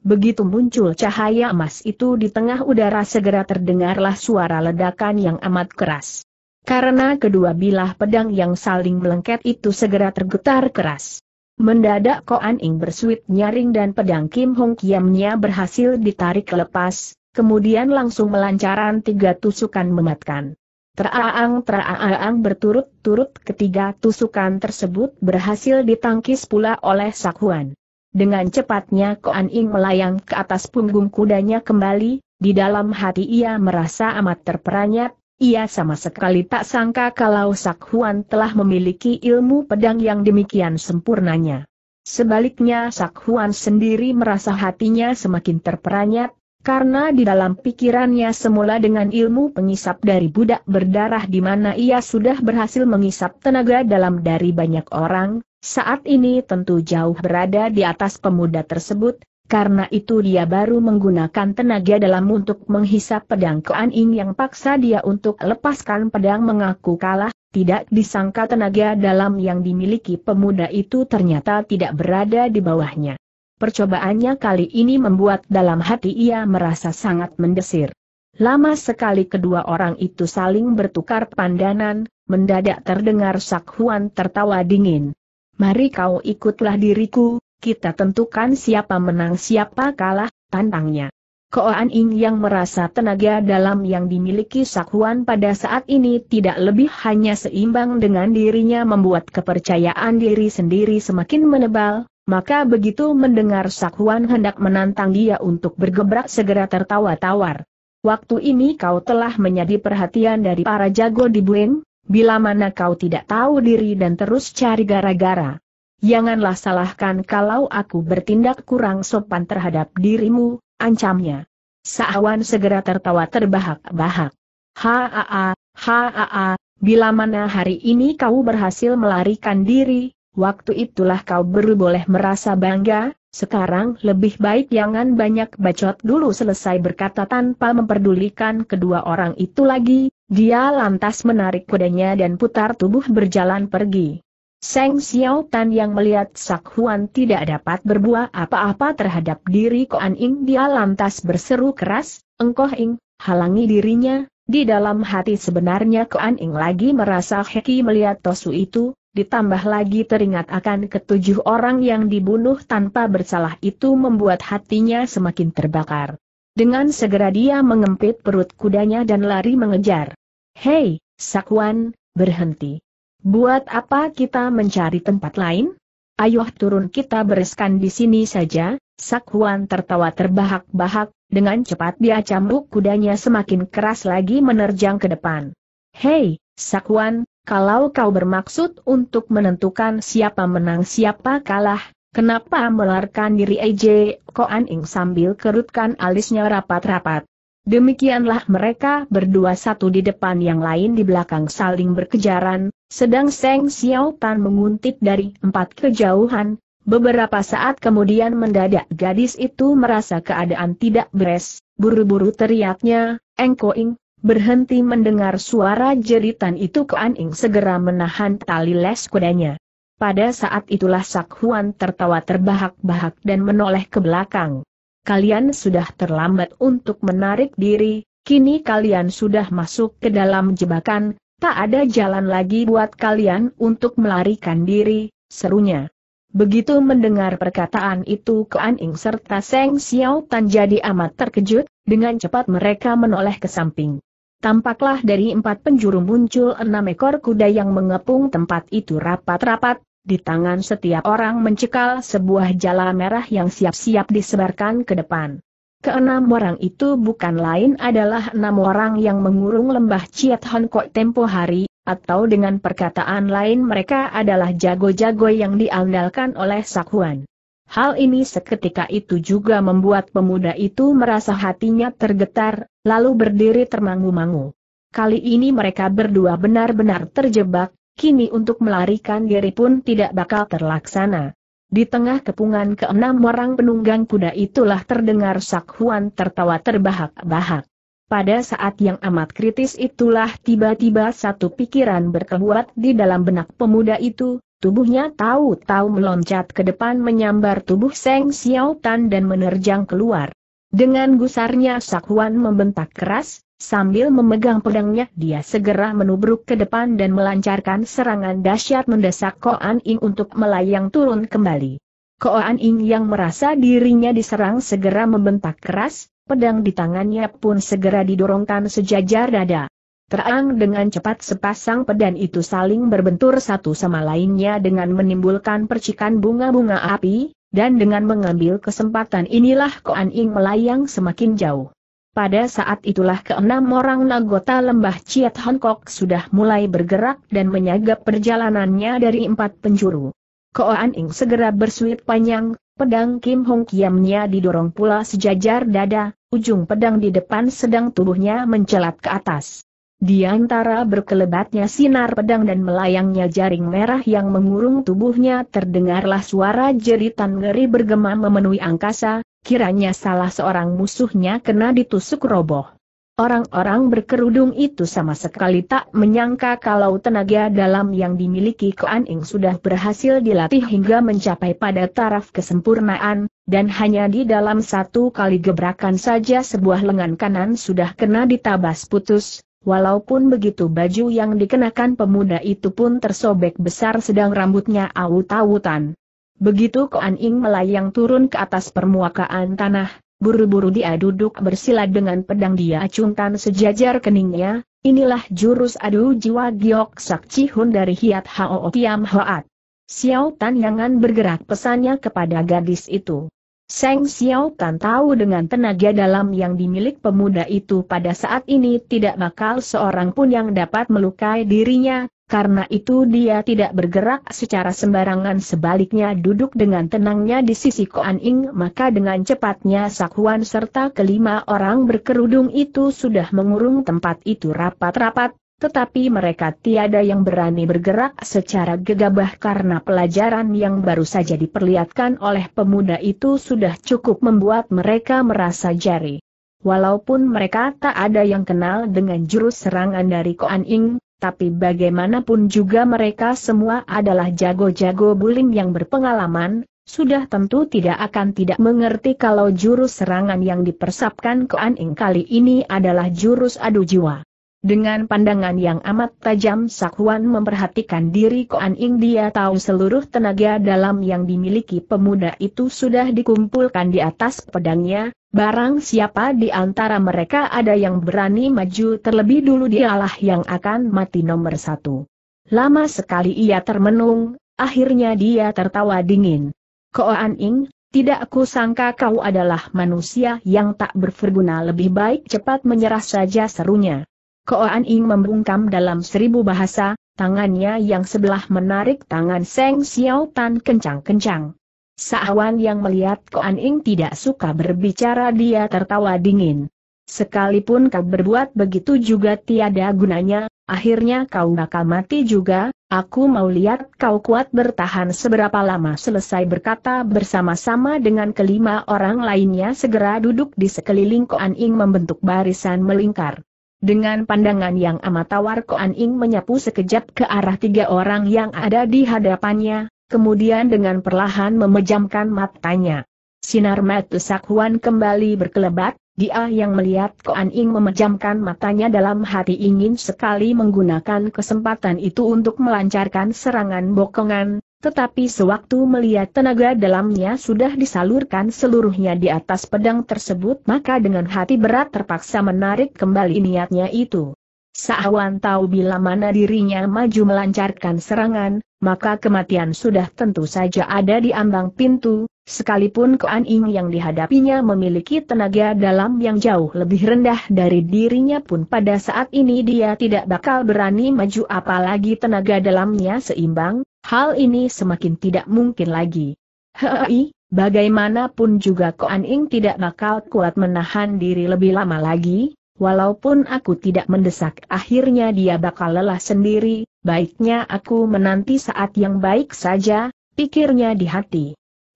Begitu muncul cahaya emas itu di tengah udara segera terdengarlah suara ledakan yang amat keras. Karena kedua bilah pedang yang saling melengket itu segera tergetar keras. Mendadak Koan Ing bersuit nyaring dan pedang Kim Hong Kiamnya berhasil ditarik lepas, kemudian langsung melancaran tiga tusukan mematkan. Teraang teraang berturut-turut ketiga tusukan tersebut berhasil ditangkis pula oleh Sak Huan. Dengan cepatnya Koan Ing melayang ke atas punggung kudanya kembali, di dalam hati ia merasa amat terperanjat. Ia sama sekali tak sangka kalau Sak Huan telah memiliki ilmu pedang yang demikian sempurnanya. Sebaliknya Sak Huan sendiri merasa hatinya semakin terperanjat, karena di dalam pikirannya semula dengan ilmu pengisap dari budak berdarah di mana ia sudah berhasil mengisap tenaga dalam dari banyak orang, saat ini tentu jauh berada di atas pemuda tersebut, karena itu dia baru menggunakan tenaga dalam untuk menghisap pedang Koan Ing yang paksa dia untuk lepaskan pedang mengaku kalah, tidak disangka tenaga dalam yang dimiliki pemuda itu ternyata tidak berada di bawahnya. Percobaannya kali ini membuat dalam hati ia merasa sangat mendesir. Lama sekali kedua orang itu saling bertukar pandangan, mendadak terdengar Sakhuan tertawa dingin. Mari kau ikutlah diriku, kita tentukan siapa menang siapa kalah, tantangnya. Koan Ing yang merasa tenaga dalam yang dimiliki Sakuan pada saat ini tidak lebih hanya seimbang dengan dirinya membuat kepercayaan diri sendiri semakin menebal, maka begitu mendengar Sakuan hendak menantang dia untuk bergebrak segera tertawa tawar. Waktu ini kau telah menjadi perhatian dari para jago di Bueng, bila mana kau tidak tahu diri dan terus cari gara-gara janganlah salahkan kalau aku bertindak kurang sopan terhadap dirimu, ancamnya. Sahwan segera tertawa terbahak-bahak. Haa, haa, bila mana hari ini kau berhasil melarikan diri, waktu itulah kau baru boleh merasa bangga, sekarang lebih baik jangan banyak bacot dulu selesai berkata tanpa memperdulikan kedua orang itu lagi, dia lantas menarik kudanya dan putar tubuh berjalan pergi. Seng Xiao Tan yang melihat Sak Huan tidak dapat berbuat apa-apa terhadap diri Koan Ing dia lantas berseru keras, Engkoh Ing, halangi dirinya, di dalam hati sebenarnya Koan Ing lagi merasa heki melihat Tosu itu, ditambah lagi teringat akan ketujuh orang yang dibunuh tanpa bersalah itu membuat hatinya semakin terbakar. Dengan segera dia mengempit perut kudanya dan lari mengejar. Hei, Sak Huan, berhenti. Buat apa kita mencari tempat lain? Ayo turun kita bereskan di sini saja, Sakuan tertawa terbahak-bahak, dengan cepat dia cambuk kudanya semakin keras lagi menerjang ke depan. Hei, Sakuan, kalau kau bermaksud untuk menentukan siapa menang siapa kalah, kenapa melarikan diri Ej Koan Ing sambil kerutkan alisnya rapat-rapat? Demikianlah mereka berdua satu di depan yang lain di belakang saling berkejaran, sedang Seng Xiao tan menguntit dari empat kejauhan, beberapa saat kemudian mendadak gadis itu merasa keadaan tidak beres, buru-buru teriaknya, Ing, berhenti mendengar suara jeritan itu Kuan Ing segera menahan tali les kudanya. Pada saat itulah Sak Huan tertawa terbahak-bahak dan menoleh ke belakang kalian sudah terlambat untuk menarik diri, kini kalian sudah masuk ke dalam jebakan, tak ada jalan lagi buat kalian untuk melarikan diri, serunya. Begitu mendengar perkataan itu Kean Ing serta Seng Xiao Tan jadi amat terkejut, dengan cepat mereka menoleh ke samping. Tampaklah dari empat penjuru muncul enam ekor kuda yang mengepung tempat itu rapat-rapat, di tangan setiap orang mencekal sebuah jala merah yang siap-siap disebarkan ke depan. Keenam orang itu bukan lain adalah enam orang yang mengurung lembah Ciat Hon tempo hari, atau dengan perkataan lain mereka adalah jago-jago yang diandalkan oleh Sakuan. Hal ini seketika itu juga membuat pemuda itu merasa hatinya tergetar, lalu berdiri termangu-mangu. Kali ini mereka berdua benar-benar terjebak, kini untuk melarikan diri pun tidak bakal terlaksana. Di tengah kepungan keenam orang penunggang kuda itulah terdengar Sakhuan tertawa terbahak-bahak. Pada saat yang amat kritis itulah tiba-tiba satu pikiran berkeluat di dalam benak pemuda itu, tubuhnya tahu-tahu meloncat ke depan menyambar tubuh Seng Xiao Tan dan menerjang keluar. Dengan gusarnya Sakhuan membentak keras, Sambil memegang pedangnya, dia segera menubruk ke depan dan melancarkan serangan dahsyat mendesak Koan Ing untuk melayang turun kembali. Koan Ing yang merasa dirinya diserang segera membentak keras, pedang di tangannya pun segera didorongkan sejajar dada. Terang dengan cepat sepasang pedang itu saling berbentur satu sama lainnya dengan menimbulkan percikan bunga-bunga api, dan dengan mengambil kesempatan inilah Koan Ing melayang semakin jauh. Pada saat itulah keenam orang Nagota lembah Chiat Hongkok sudah mulai bergerak dan menyagap perjalanannya dari empat penjuru. Koan Ing segera bersuit panjang, pedang Kim Hong Kiamnya didorong pula sejajar dada, ujung pedang di depan sedang tubuhnya mencelat ke atas. Di antara berkelebatnya sinar pedang dan melayangnya jaring merah yang mengurung tubuhnya terdengarlah suara jeritan ngeri bergema memenuhi angkasa, Kiranya salah seorang musuhnya kena ditusuk roboh. Orang-orang berkerudung itu sama sekali tak menyangka kalau tenaga dalam yang dimiliki Kuan Ing sudah berhasil dilatih hingga mencapai pada taraf kesempurnaan, dan hanya di dalam satu kali gebrakan saja sebuah lengan kanan sudah kena ditabas putus, walaupun begitu baju yang dikenakan pemuda itu pun tersobek besar sedang rambutnya awut-awutan. Begitu Koan Ing melayang turun ke atas permukaan tanah, buru-buru dia duduk bersila dengan pedang dia acungkan sejajar keningnya, inilah jurus adu jiwa giok sakci hun dari hiat hao tiam hoat. Xiao Tan Yangan bergerak pesannya kepada gadis itu. Seng Xiao Tan tahu dengan tenaga dalam yang dimilik pemuda itu pada saat ini tidak bakal seorang pun yang dapat melukai dirinya, karena itu dia tidak bergerak secara sembarangan sebaliknya duduk dengan tenangnya di sisi Koan Ing maka dengan cepatnya Sakuan serta kelima orang berkerudung itu sudah mengurung tempat itu rapat-rapat, tetapi mereka tiada yang berani bergerak secara gegabah karena pelajaran yang baru saja diperlihatkan oleh pemuda itu sudah cukup membuat mereka merasa jari. Walaupun mereka tak ada yang kenal dengan jurus serangan dari Koan Ing, tapi bagaimanapun juga mereka semua adalah jago-jago buling yang berpengalaman, sudah tentu tidak akan tidak mengerti kalau jurus serangan yang dipersapkan ke Aning kali ini adalah jurus adu jiwa. Dengan pandangan yang amat tajam Sakuan memperhatikan diri Koan Ing dia tahu seluruh tenaga dalam yang dimiliki pemuda itu sudah dikumpulkan di atas pedangnya, barang siapa di antara mereka ada yang berani maju terlebih dulu dialah yang akan mati nomor satu. Lama sekali ia termenung, akhirnya dia tertawa dingin. Koan Ing, tidak ku sangka kau adalah manusia yang tak berguna lebih baik cepat menyerah saja serunya. An Ing membungkam dalam seribu bahasa, tangannya yang sebelah menarik tangan Seng Xiao Tan kencang-kencang. Saawan yang melihat An Ing tidak suka berbicara dia tertawa dingin. Sekalipun kau berbuat begitu juga tiada gunanya, akhirnya kau bakal mati juga, aku mau lihat kau kuat bertahan seberapa lama selesai berkata bersama-sama dengan kelima orang lainnya segera duduk di sekeliling Koan Ing membentuk barisan melingkar. Dengan pandangan yang amat tawar Koan Ing menyapu sekejap ke arah tiga orang yang ada di hadapannya, kemudian dengan perlahan memejamkan matanya. Sinar mata Sakhuan kembali berkelebat, dia yang melihat Koan Ing memejamkan matanya dalam hati ingin sekali menggunakan kesempatan itu untuk melancarkan serangan bokongan, tetapi sewaktu melihat tenaga dalamnya sudah disalurkan seluruhnya di atas pedang tersebut maka dengan hati berat terpaksa menarik kembali niatnya itu. Saawan tahu bila mana dirinya maju melancarkan serangan, maka kematian sudah tentu saja ada di ambang pintu, sekalipun Kuan Ing yang dihadapinya memiliki tenaga dalam yang jauh lebih rendah dari dirinya pun pada saat ini dia tidak bakal berani maju apalagi tenaga dalamnya seimbang, Hal ini semakin tidak mungkin lagi. Hei, bagaimanapun juga Koan Ing tidak bakal kuat menahan diri lebih lama lagi, walaupun aku tidak mendesak akhirnya dia bakal lelah sendiri, baiknya aku menanti saat yang baik saja, pikirnya di hati.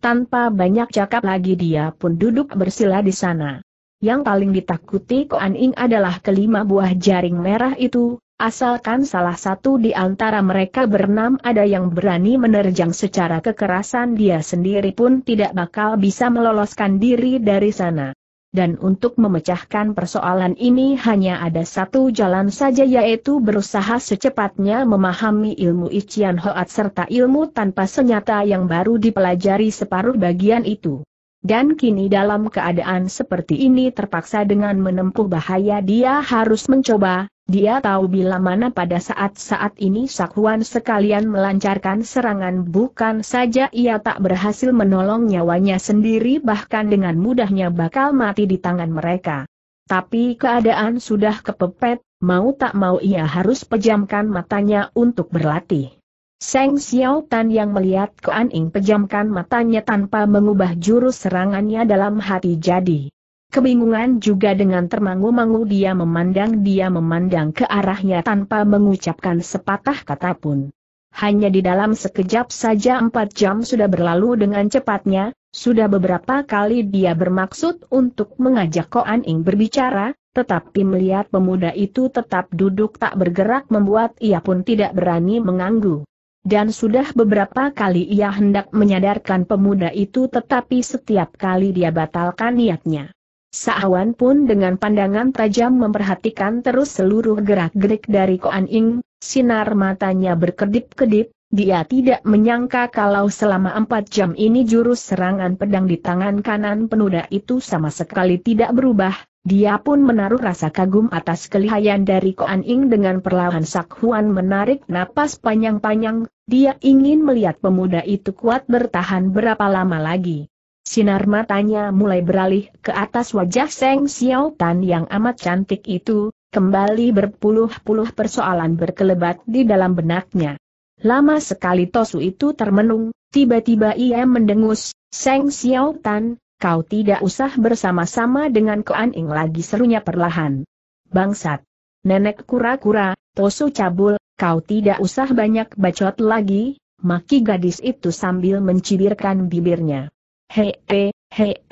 Tanpa banyak cakap lagi dia pun duduk bersila di sana. Yang paling ditakuti Koan Ing adalah kelima buah jaring merah itu, Asalkan salah satu di antara mereka berenam ada yang berani menerjang secara kekerasan dia sendiri pun tidak bakal bisa meloloskan diri dari sana. Dan untuk memecahkan persoalan ini hanya ada satu jalan saja yaitu berusaha secepatnya memahami ilmu Ichian Hoat serta ilmu tanpa senyata yang baru dipelajari separuh bagian itu. Dan kini dalam keadaan seperti ini terpaksa dengan menempuh bahaya dia harus mencoba, dia tahu bila mana pada saat-saat ini Sakuan sekalian melancarkan serangan bukan saja ia tak berhasil menolong nyawanya sendiri bahkan dengan mudahnya bakal mati di tangan mereka. Tapi keadaan sudah kepepet, mau tak mau ia harus pejamkan matanya untuk berlatih. Seng Xiao Tan yang melihat Kuan Ing pejamkan matanya tanpa mengubah jurus serangannya dalam hati jadi. Kebingungan juga dengan termangu-mangu dia memandang dia memandang ke arahnya tanpa mengucapkan sepatah kata pun. Hanya di dalam sekejap saja empat jam sudah berlalu dengan cepatnya, sudah beberapa kali dia bermaksud untuk mengajak An Ing berbicara, tetapi melihat pemuda itu tetap duduk tak bergerak membuat ia pun tidak berani menganggu. Dan sudah beberapa kali ia hendak menyadarkan pemuda itu tetapi setiap kali dia batalkan niatnya. Saawan pun dengan pandangan tajam memperhatikan terus seluruh gerak-gerik dari Koan Ing, sinar matanya berkedip-kedip, dia tidak menyangka kalau selama empat jam ini jurus serangan pedang di tangan kanan penuda itu sama sekali tidak berubah, dia pun menaruh rasa kagum atas kelihayan dari Koan Ing dengan perlahan Sakhuan menarik napas panjang-panjang, dia ingin melihat pemuda itu kuat bertahan berapa lama lagi. Sinar matanya mulai beralih ke atas wajah Seng Xiao Tan yang amat cantik itu, kembali berpuluh-puluh persoalan berkelebat di dalam benaknya. Lama sekali Tosu itu termenung, tiba-tiba ia mendengus, Seng Xiao Tan, kau tidak usah bersama-sama dengan Koan Ing lagi serunya perlahan. Bangsat! Nenek kura-kura, Tosu cabul, kau tidak usah banyak bacot lagi, maki gadis itu sambil mencibirkan bibirnya. Hei, hei,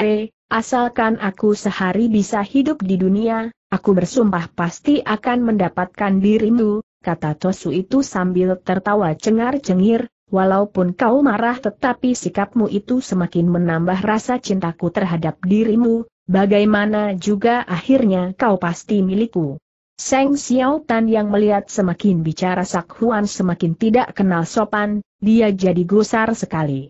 hei, asalkan aku sehari bisa hidup di dunia, aku bersumpah pasti akan mendapatkan dirimu, kata Tosu itu sambil tertawa cengar-cengir, walaupun kau marah tetapi sikapmu itu semakin menambah rasa cintaku terhadap dirimu, bagaimana juga akhirnya kau pasti milikku. Seng Xiao Tan yang melihat semakin bicara Sak Huan semakin tidak kenal sopan, dia jadi gusar sekali.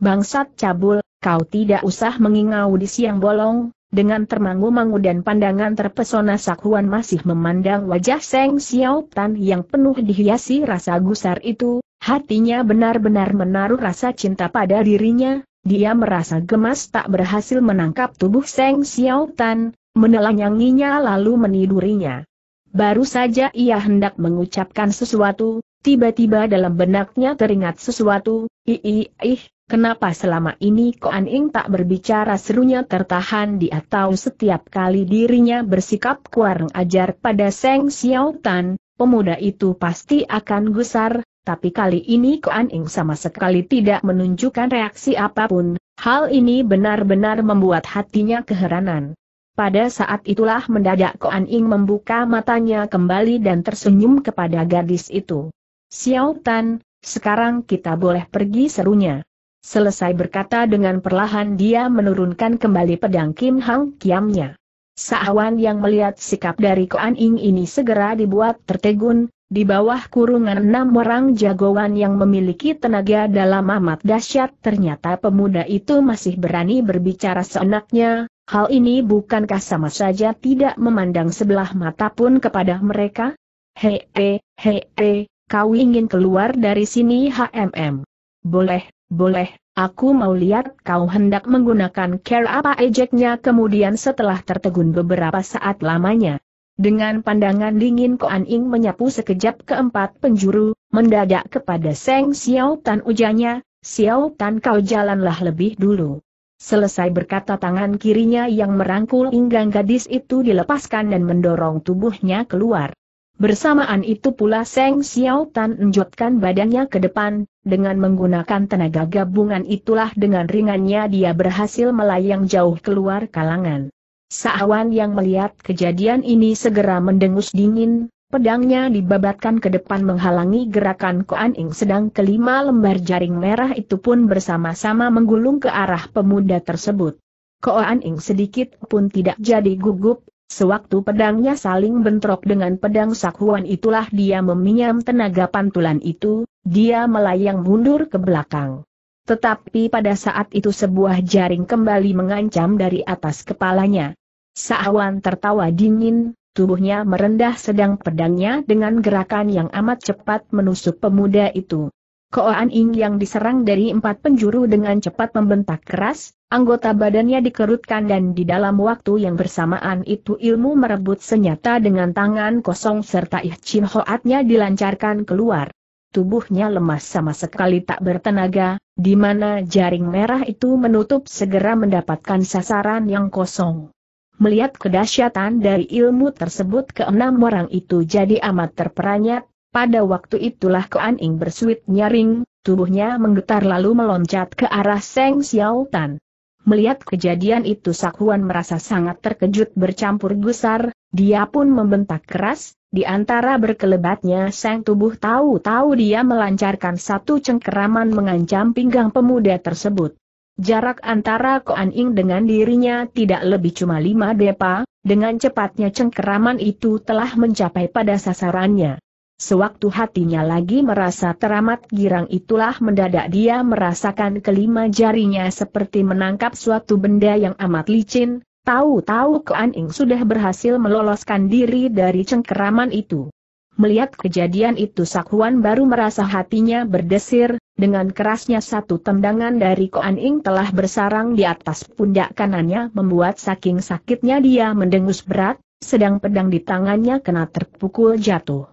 Bangsat cabul, kau tidak usah mengingau di siang bolong, dengan termangu-mangu dan pandangan terpesona Sakuan masih memandang wajah Seng Xiaotan yang penuh dihiasi rasa gusar itu, hatinya benar-benar menaruh rasa cinta pada dirinya, dia merasa gemas tak berhasil menangkap tubuh Seng Xiao Tan, menelanyanginya lalu menidurinya. Baru saja ia hendak mengucapkan sesuatu, tiba-tiba dalam benaknya teringat sesuatu, ih ih ih, Kenapa selama ini Ko Ing tak berbicara serunya tertahan di atau setiap kali dirinya bersikap kurang ajar pada Seng Xiao Tan, pemuda itu pasti akan gusar, tapi kali ini Ko Ing sama sekali tidak menunjukkan reaksi apapun, hal ini benar-benar membuat hatinya keheranan. Pada saat itulah mendadak Ko Ing membuka matanya kembali dan tersenyum kepada gadis itu. Xiao Tan, sekarang kita boleh pergi serunya. Selesai berkata dengan perlahan dia menurunkan kembali pedang Kim Hang Kiamnya. Sahwan yang melihat sikap dari Koan Ing ini segera dibuat tertegun, di bawah kurungan enam orang jagoan yang memiliki tenaga dalam amat dahsyat ternyata pemuda itu masih berani berbicara seenaknya, hal ini bukankah sama saja tidak memandang sebelah mata pun kepada mereka? Hei, hei, hei, kau ingin keluar dari sini HMM? Boleh, boleh, aku mau lihat kau hendak menggunakan care apa ejeknya kemudian setelah tertegun beberapa saat lamanya. Dengan pandangan dingin Koan Ing menyapu sekejap keempat penjuru, mendadak kepada Seng Xiao Tan ujarnya, Xiao Tan kau jalanlah lebih dulu. Selesai berkata tangan kirinya yang merangkul inggang gadis itu dilepaskan dan mendorong tubuhnya keluar. Bersamaan itu pula Seng Xiao Tan enjotkan badannya ke depan, dengan menggunakan tenaga gabungan itulah dengan ringannya dia berhasil melayang jauh keluar kalangan. Saawan yang melihat kejadian ini segera mendengus dingin, pedangnya dibabatkan ke depan menghalangi gerakan Koan Ing sedang kelima lembar jaring merah itu pun bersama-sama menggulung ke arah pemuda tersebut. Koan Ing sedikit pun tidak jadi gugup, Sewaktu pedangnya saling bentrok dengan pedang sakuan itulah dia meminjam tenaga pantulan itu, dia melayang mundur ke belakang. Tetapi pada saat itu sebuah jaring kembali mengancam dari atas kepalanya. Sakuan tertawa dingin, tubuhnya merendah sedang pedangnya dengan gerakan yang amat cepat menusuk pemuda itu. Koan Ing yang diserang dari empat penjuru dengan cepat membentak keras, anggota badannya dikerutkan dan di dalam waktu yang bersamaan itu ilmu merebut senjata dengan tangan kosong serta ihcin hoatnya dilancarkan keluar. Tubuhnya lemas sama sekali tak bertenaga, di mana jaring merah itu menutup segera mendapatkan sasaran yang kosong. Melihat kedahsyatan dari ilmu tersebut keenam orang itu jadi amat terperanjat. Pada waktu itulah Koan Ing bersuit nyaring, tubuhnya menggetar lalu meloncat ke arah Seng Xiao Tan. Melihat kejadian itu Sak Huan merasa sangat terkejut bercampur gusar, dia pun membentak keras, di antara berkelebatnya Seng tubuh tahu-tahu dia melancarkan satu cengkeraman mengancam pinggang pemuda tersebut. Jarak antara Koan Ing dengan dirinya tidak lebih cuma lima depa, dengan cepatnya cengkeraman itu telah mencapai pada sasarannya. Sewaktu hatinya lagi merasa teramat girang itulah mendadak dia merasakan kelima jarinya seperti menangkap suatu benda yang amat licin, tahu-tahu Kuan Ing sudah berhasil meloloskan diri dari cengkeraman itu. Melihat kejadian itu Sakuan baru merasa hatinya berdesir, dengan kerasnya satu tendangan dari Koaning Ing telah bersarang di atas pundak kanannya membuat saking sakitnya dia mendengus berat, sedang pedang di tangannya kena terpukul jatuh.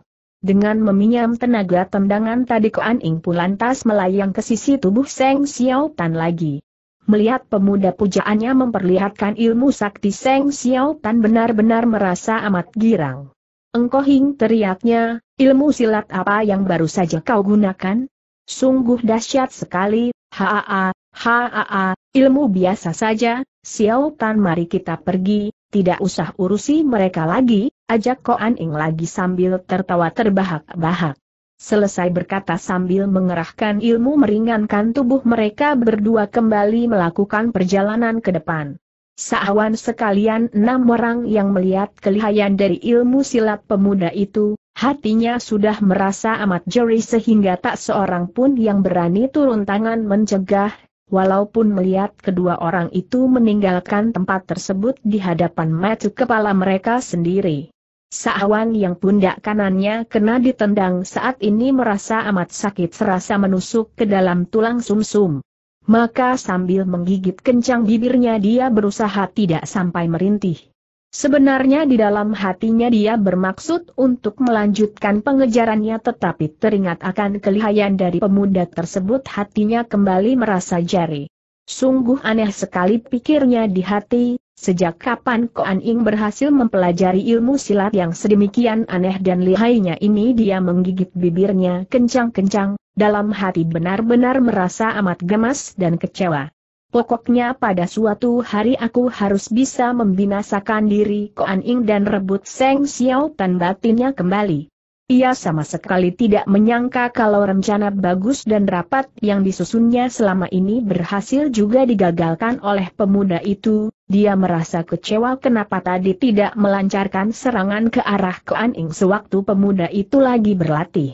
Dengan meminjam tenaga tendangan tadi Koan Ing pun lantas melayang ke sisi tubuh Seng Xiao Tan lagi. Melihat pemuda pujaannya memperlihatkan ilmu sakti Seng Xiao Tan benar-benar merasa amat girang. Engkau Hing teriaknya, ilmu silat apa yang baru saja kau gunakan? Sungguh dahsyat sekali, haa, haa, ilmu biasa saja, Xiao Tan mari kita pergi, tidak usah urusi mereka lagi, ajak Ko An Ing lagi sambil tertawa terbahak-bahak. Selesai berkata sambil mengerahkan ilmu meringankan tubuh mereka berdua kembali melakukan perjalanan ke depan. Saawan sekalian enam orang yang melihat kelihayan dari ilmu silat pemuda itu, hatinya sudah merasa amat jeri sehingga tak seorang pun yang berani turun tangan mencegah Walaupun melihat kedua orang itu meninggalkan tempat tersebut di hadapan mata kepala mereka sendiri. Saawan yang pundak kanannya kena ditendang saat ini merasa amat sakit serasa menusuk ke dalam tulang sumsum. -sum. Maka sambil menggigit kencang bibirnya dia berusaha tidak sampai merintih. Sebenarnya di dalam hatinya dia bermaksud untuk melanjutkan pengejarannya tetapi teringat akan kelihayan dari pemuda tersebut hatinya kembali merasa jari. Sungguh aneh sekali pikirnya di hati, sejak kapan Koan Ing berhasil mempelajari ilmu silat yang sedemikian aneh dan lihainya ini dia menggigit bibirnya kencang-kencang, dalam hati benar-benar merasa amat gemas dan kecewa. Pokoknya pada suatu hari aku harus bisa membinasakan diri Koan Ing dan rebut Seng Xiao Tan batinnya kembali. Ia sama sekali tidak menyangka kalau rencana bagus dan rapat yang disusunnya selama ini berhasil juga digagalkan oleh pemuda itu, dia merasa kecewa kenapa tadi tidak melancarkan serangan ke arah Koan Ing sewaktu pemuda itu lagi berlatih.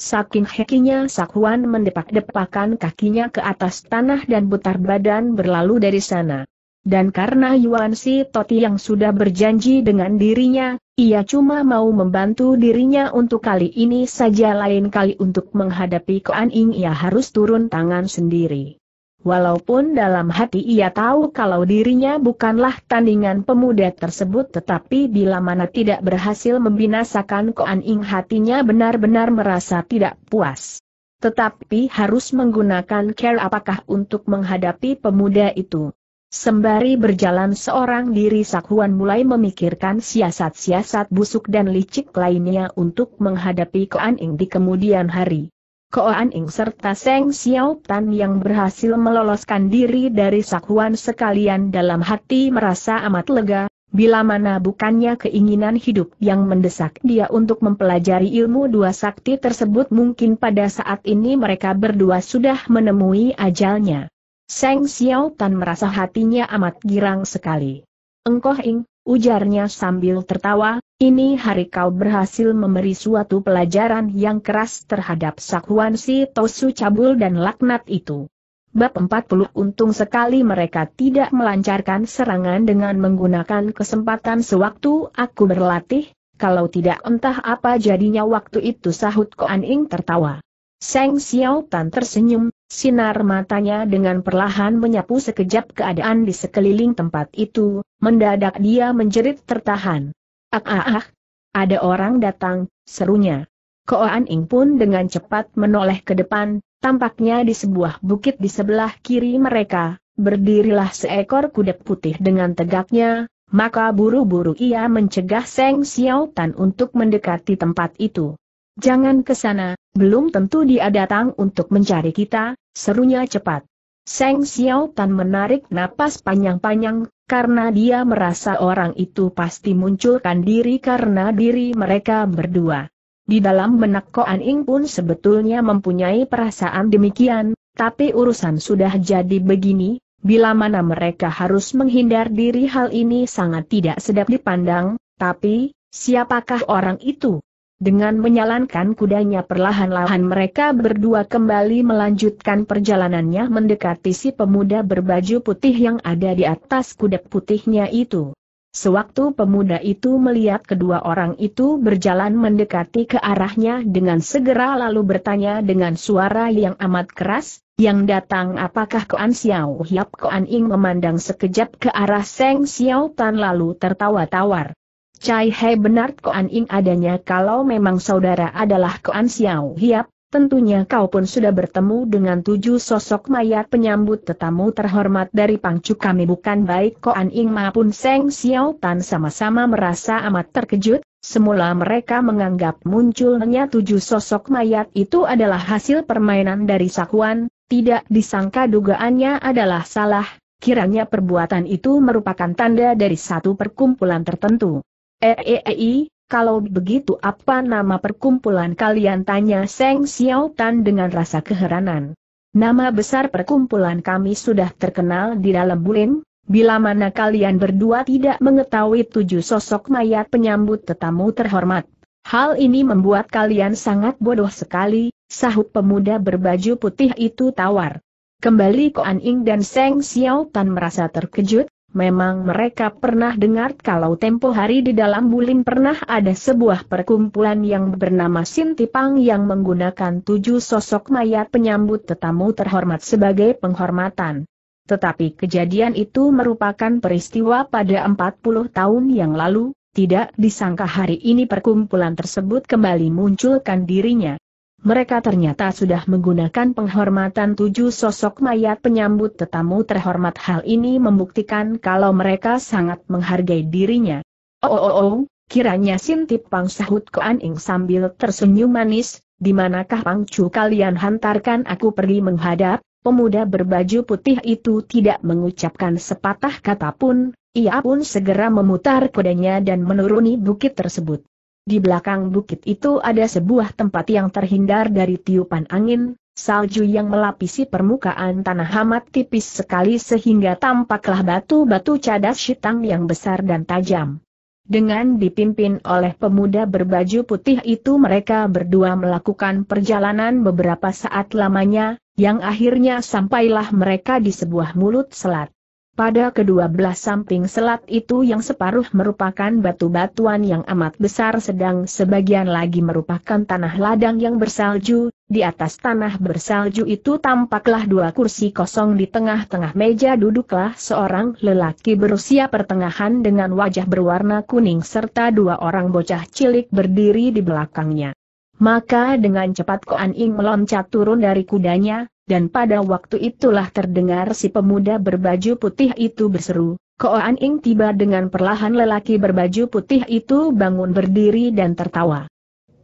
Saking hekinya Sakuan mendepak-depakan kakinya ke atas tanah dan putar badan berlalu dari sana. Dan karena Yuan Si Toti yang sudah berjanji dengan dirinya, ia cuma mau membantu dirinya untuk kali ini saja lain kali untuk menghadapi Koan Ing ia harus turun tangan sendiri. Walaupun dalam hati ia tahu kalau dirinya bukanlah tandingan pemuda tersebut tetapi bila mana tidak berhasil membinasakan Koan Ing hatinya benar-benar merasa tidak puas. Tetapi harus menggunakan care apakah untuk menghadapi pemuda itu. Sembari berjalan seorang diri Sakhuan mulai memikirkan siasat-siasat busuk dan licik lainnya untuk menghadapi Koan Ing di kemudian hari. Koan Ing serta Seng Xiao Tan yang berhasil meloloskan diri dari sakuan sekalian dalam hati merasa amat lega, bila mana bukannya keinginan hidup yang mendesak dia untuk mempelajari ilmu dua sakti tersebut mungkin pada saat ini mereka berdua sudah menemui ajalnya. Seng Xiao Tan merasa hatinya amat girang sekali. Engkoh Ing, ujarnya sambil tertawa, ini hari kau berhasil memberi suatu pelajaran yang keras terhadap sakuan si Tosu Cabul dan laknat itu. Bab 40 Untung sekali mereka tidak melancarkan serangan dengan menggunakan kesempatan sewaktu aku berlatih, kalau tidak entah apa jadinya waktu itu sahut Koan Ing tertawa. Seng Xiao Tan tersenyum, Sinar matanya dengan perlahan menyapu sekejap keadaan di sekeliling tempat itu, mendadak dia menjerit tertahan. Ah ah ah, ada orang datang, serunya. Koan Ing pun dengan cepat menoleh ke depan, tampaknya di sebuah bukit di sebelah kiri mereka, berdirilah seekor kuda putih dengan tegaknya, maka buru-buru ia mencegah Seng Xiao Tan untuk mendekati tempat itu. Jangan ke sana, belum tentu dia datang untuk mencari kita, Serunya cepat. Seng Xiao Tan menarik napas panjang-panjang, karena dia merasa orang itu pasti munculkan diri karena diri mereka berdua. Di dalam benak Koan Ing pun sebetulnya mempunyai perasaan demikian, tapi urusan sudah jadi begini, bila mana mereka harus menghindar diri hal ini sangat tidak sedap dipandang, tapi, siapakah orang itu? Dengan menyalankan kudanya perlahan-lahan mereka berdua kembali melanjutkan perjalanannya mendekati si pemuda berbaju putih yang ada di atas kuda putihnya itu. Sewaktu pemuda itu melihat kedua orang itu berjalan mendekati ke arahnya dengan segera lalu bertanya dengan suara yang amat keras, yang datang apakah Koan Xiao Hiap Koan Ing memandang sekejap ke arah Seng Xiao Tan lalu tertawa tawar. Cai He benar Koan Ing adanya kalau memang saudara adalah Koan Xiao Hiap, tentunya kau pun sudah bertemu dengan tujuh sosok mayat penyambut tetamu terhormat dari Pangcu kami bukan baik Koan Ing maupun Seng Xiao Tan sama-sama merasa amat terkejut, semula mereka menganggap munculnya tujuh sosok mayat itu adalah hasil permainan dari Sakuan, tidak disangka dugaannya adalah salah, kiranya perbuatan itu merupakan tanda dari satu perkumpulan tertentu. Eei, eh, eh, eh, kalau begitu apa nama perkumpulan kalian tanya Seng Xiao Tan dengan rasa keheranan. Nama besar perkumpulan kami sudah terkenal di dalam Bulim, bila mana kalian berdua tidak mengetahui tujuh sosok mayat penyambut tetamu terhormat. Hal ini membuat kalian sangat bodoh sekali, sahut pemuda berbaju putih itu tawar. Kembali Koan Ing dan Seng Xiao Tan merasa terkejut, Memang mereka pernah dengar kalau tempo hari di dalam Bulim pernah ada sebuah perkumpulan yang bernama Sintipang yang menggunakan tujuh sosok mayat penyambut tetamu terhormat sebagai penghormatan. Tetapi kejadian itu merupakan peristiwa pada 40 tahun yang lalu, tidak disangka hari ini perkumpulan tersebut kembali munculkan dirinya mereka ternyata sudah menggunakan penghormatan tujuh sosok mayat penyambut tetamu terhormat hal ini membuktikan kalau mereka sangat menghargai dirinya. Oh oh oh, oh kiranya Sintip Pang sahut ke Aning sambil tersenyum manis, di manakah Pangcu kalian hantarkan aku pergi menghadap? Pemuda berbaju putih itu tidak mengucapkan sepatah kata pun, ia pun segera memutar kudanya dan menuruni bukit tersebut. Di belakang bukit itu ada sebuah tempat yang terhindar dari tiupan angin, salju yang melapisi permukaan tanah amat tipis sekali sehingga tampaklah batu-batu cadas hitam yang besar dan tajam. Dengan dipimpin oleh pemuda berbaju putih itu mereka berdua melakukan perjalanan beberapa saat lamanya, yang akhirnya sampailah mereka di sebuah mulut selat. Pada kedua belah samping selat itu yang separuh merupakan batu-batuan yang amat besar sedang sebagian lagi merupakan tanah ladang yang bersalju, di atas tanah bersalju itu tampaklah dua kursi kosong di tengah-tengah meja duduklah seorang lelaki berusia pertengahan dengan wajah berwarna kuning serta dua orang bocah cilik berdiri di belakangnya. Maka dengan cepat Koan Ing meloncat turun dari kudanya, dan pada waktu itulah terdengar si pemuda berbaju putih itu berseru, Koan Ing tiba dengan perlahan lelaki berbaju putih itu bangun berdiri dan tertawa.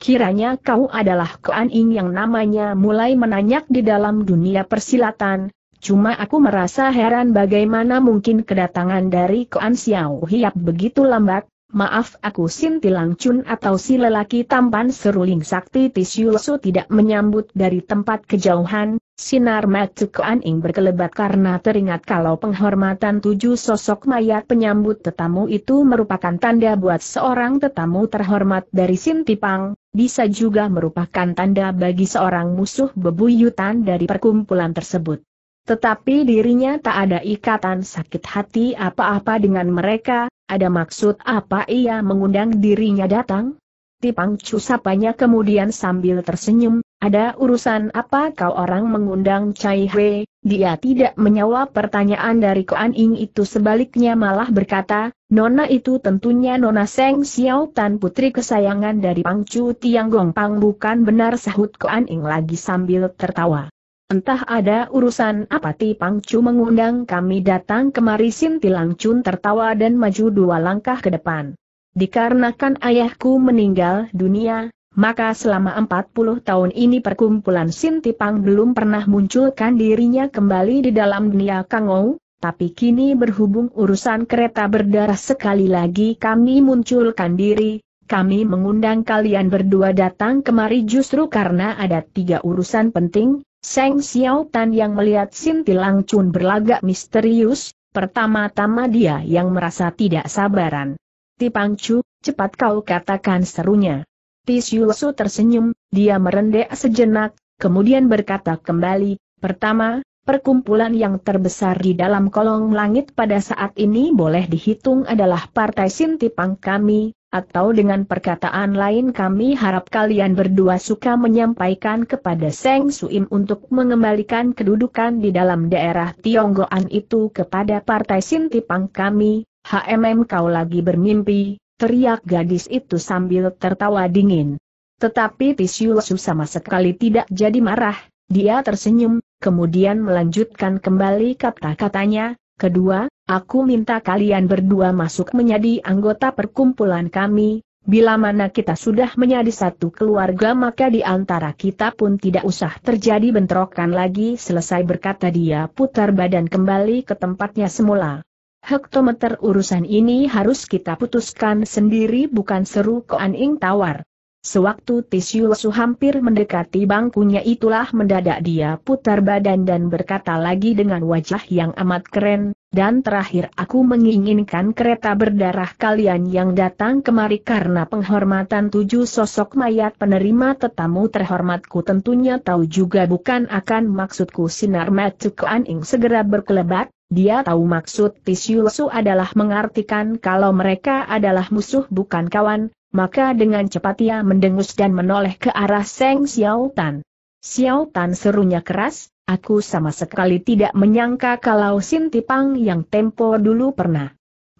Kiranya kau adalah Koan Ing yang namanya mulai menanyak di dalam dunia persilatan, Cuma aku merasa heran bagaimana mungkin kedatangan dari Koan Xiao Hiap begitu lambat, Maaf aku Sintilang Chun atau si lelaki tampan seruling sakti Tisyulsu tidak menyambut dari tempat kejauhan, sinar Matuk Aning berkelebat karena teringat kalau penghormatan tujuh sosok mayat penyambut tetamu itu merupakan tanda buat seorang tetamu terhormat dari Sintipang, bisa juga merupakan tanda bagi seorang musuh bebuyutan dari perkumpulan tersebut. Tetapi dirinya tak ada ikatan sakit hati apa-apa dengan mereka, ada maksud apa ia mengundang dirinya datang? Tipang Cu sapanya kemudian sambil tersenyum, ada urusan apa kau orang mengundang Chai He? Dia tidak menjawab pertanyaan dari Koan Ing itu sebaliknya malah berkata, Nona itu tentunya Nona Seng Xiao Tan putri kesayangan dari Pang Chu Tiang Gong Pang bukan benar sahut Koan Ing lagi sambil tertawa. Entah ada urusan apa Ti Pangcu mengundang kami datang kemari Sinti Langcun tertawa dan maju dua langkah ke depan. Dikarenakan ayahku meninggal dunia, maka selama 40 tahun ini perkumpulan Sinti Pang belum pernah munculkan dirinya kembali di dalam dunia Kangou, tapi kini berhubung urusan kereta berdarah sekali lagi kami munculkan diri, kami mengundang kalian berdua datang kemari justru karena ada tiga urusan penting, Seng Xiao Tan yang melihat Sintilang Chun berlagak misterius, pertama-tama dia yang merasa tidak sabaran. Tipang Chu, cepat kau katakan serunya. Tis Su tersenyum, dia merendek sejenak, kemudian berkata kembali, pertama, Perkumpulan yang terbesar di dalam kolong langit pada saat ini boleh dihitung adalah Partai Sintipang kami, atau dengan perkataan lain kami harap kalian berdua suka menyampaikan kepada Seng Suim untuk mengembalikan kedudukan di dalam daerah Tionggoan itu kepada Partai Sintipang kami, HMM kau lagi bermimpi, teriak gadis itu sambil tertawa dingin. Tetapi Tisiusu sama sekali tidak jadi marah, dia tersenyum, kemudian melanjutkan kembali kata-katanya, Kedua, aku minta kalian berdua masuk menjadi anggota perkumpulan kami, bila mana kita sudah menjadi satu keluarga maka di antara kita pun tidak usah terjadi bentrokan lagi selesai berkata dia putar badan kembali ke tempatnya semula. Hektometer urusan ini harus kita putuskan sendiri bukan seru Koan Ing tawar. Sewaktu Tisu Lesu hampir mendekati bangkunya itulah mendadak dia putar badan dan berkata lagi dengan wajah yang amat keren, dan terakhir aku menginginkan kereta berdarah kalian yang datang kemari karena penghormatan tujuh sosok mayat penerima tetamu terhormatku tentunya tahu juga bukan akan maksudku sinar matuk anjing segera berkelebat, dia tahu maksud tisu lesu adalah mengartikan kalau mereka adalah musuh bukan kawan, maka dengan cepat ia mendengus dan menoleh ke arah Seng Xiao Tan. Xiao Tan serunya keras, aku sama sekali tidak menyangka kalau Tipang yang tempo dulu pernah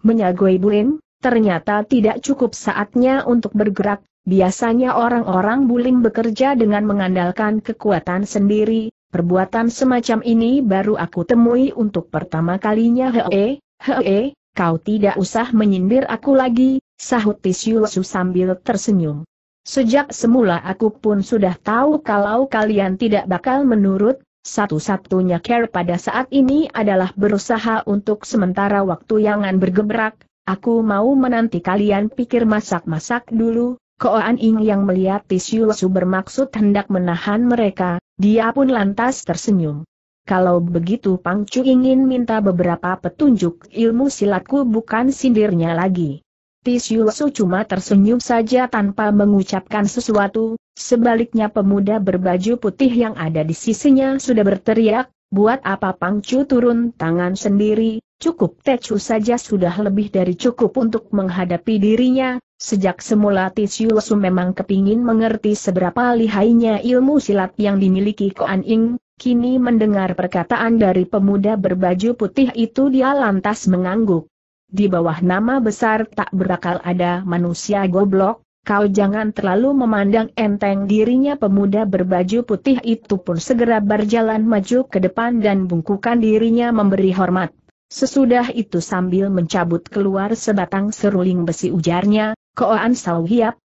menyagoi Bulim, ternyata tidak cukup saatnya untuk bergerak, biasanya orang-orang Bulim bekerja dengan mengandalkan kekuatan sendiri, Perbuatan semacam ini baru aku temui untuk pertama kalinya hee, hee, kau tidak usah menyindir aku lagi, sahut Tisyulsu sambil tersenyum. Sejak semula aku pun sudah tahu kalau kalian tidak bakal menurut, satu-satunya care pada saat ini adalah berusaha untuk sementara waktu an bergebrak, aku mau menanti kalian pikir masak-masak dulu, Koan Ing yang melihat Tisyulsu bermaksud hendak menahan mereka, dia pun lantas tersenyum. Kalau begitu Pang Chu ingin minta beberapa petunjuk ilmu silatku bukan sindirnya lagi. Su cuma tersenyum saja tanpa mengucapkan sesuatu, sebaliknya pemuda berbaju putih yang ada di sisinya sudah berteriak, buat apa Pang Chu turun tangan sendiri, Cukup Tecu saja sudah lebih dari cukup untuk menghadapi dirinya, sejak semula Tisiusu memang kepingin mengerti seberapa lihainya ilmu silat yang dimiliki Koan Ing, kini mendengar perkataan dari pemuda berbaju putih itu dia lantas mengangguk. Di bawah nama besar tak berakal ada manusia goblok, kau jangan terlalu memandang enteng dirinya pemuda berbaju putih itu pun segera berjalan maju ke depan dan bungkukan dirinya memberi hormat. Sesudah itu sambil mencabut keluar sebatang seruling besi ujarnya, Koan Sau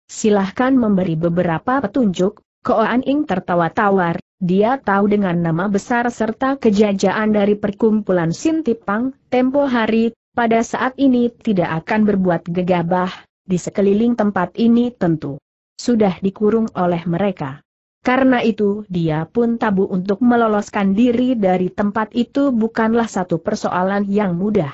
silahkan memberi beberapa petunjuk, Koan Ing tertawa tawar, dia tahu dengan nama besar serta kejajaan dari perkumpulan Sintipang, tempo hari, pada saat ini tidak akan berbuat gegabah, di sekeliling tempat ini tentu sudah dikurung oleh mereka. Karena itu dia pun tabu untuk meloloskan diri dari tempat itu bukanlah satu persoalan yang mudah.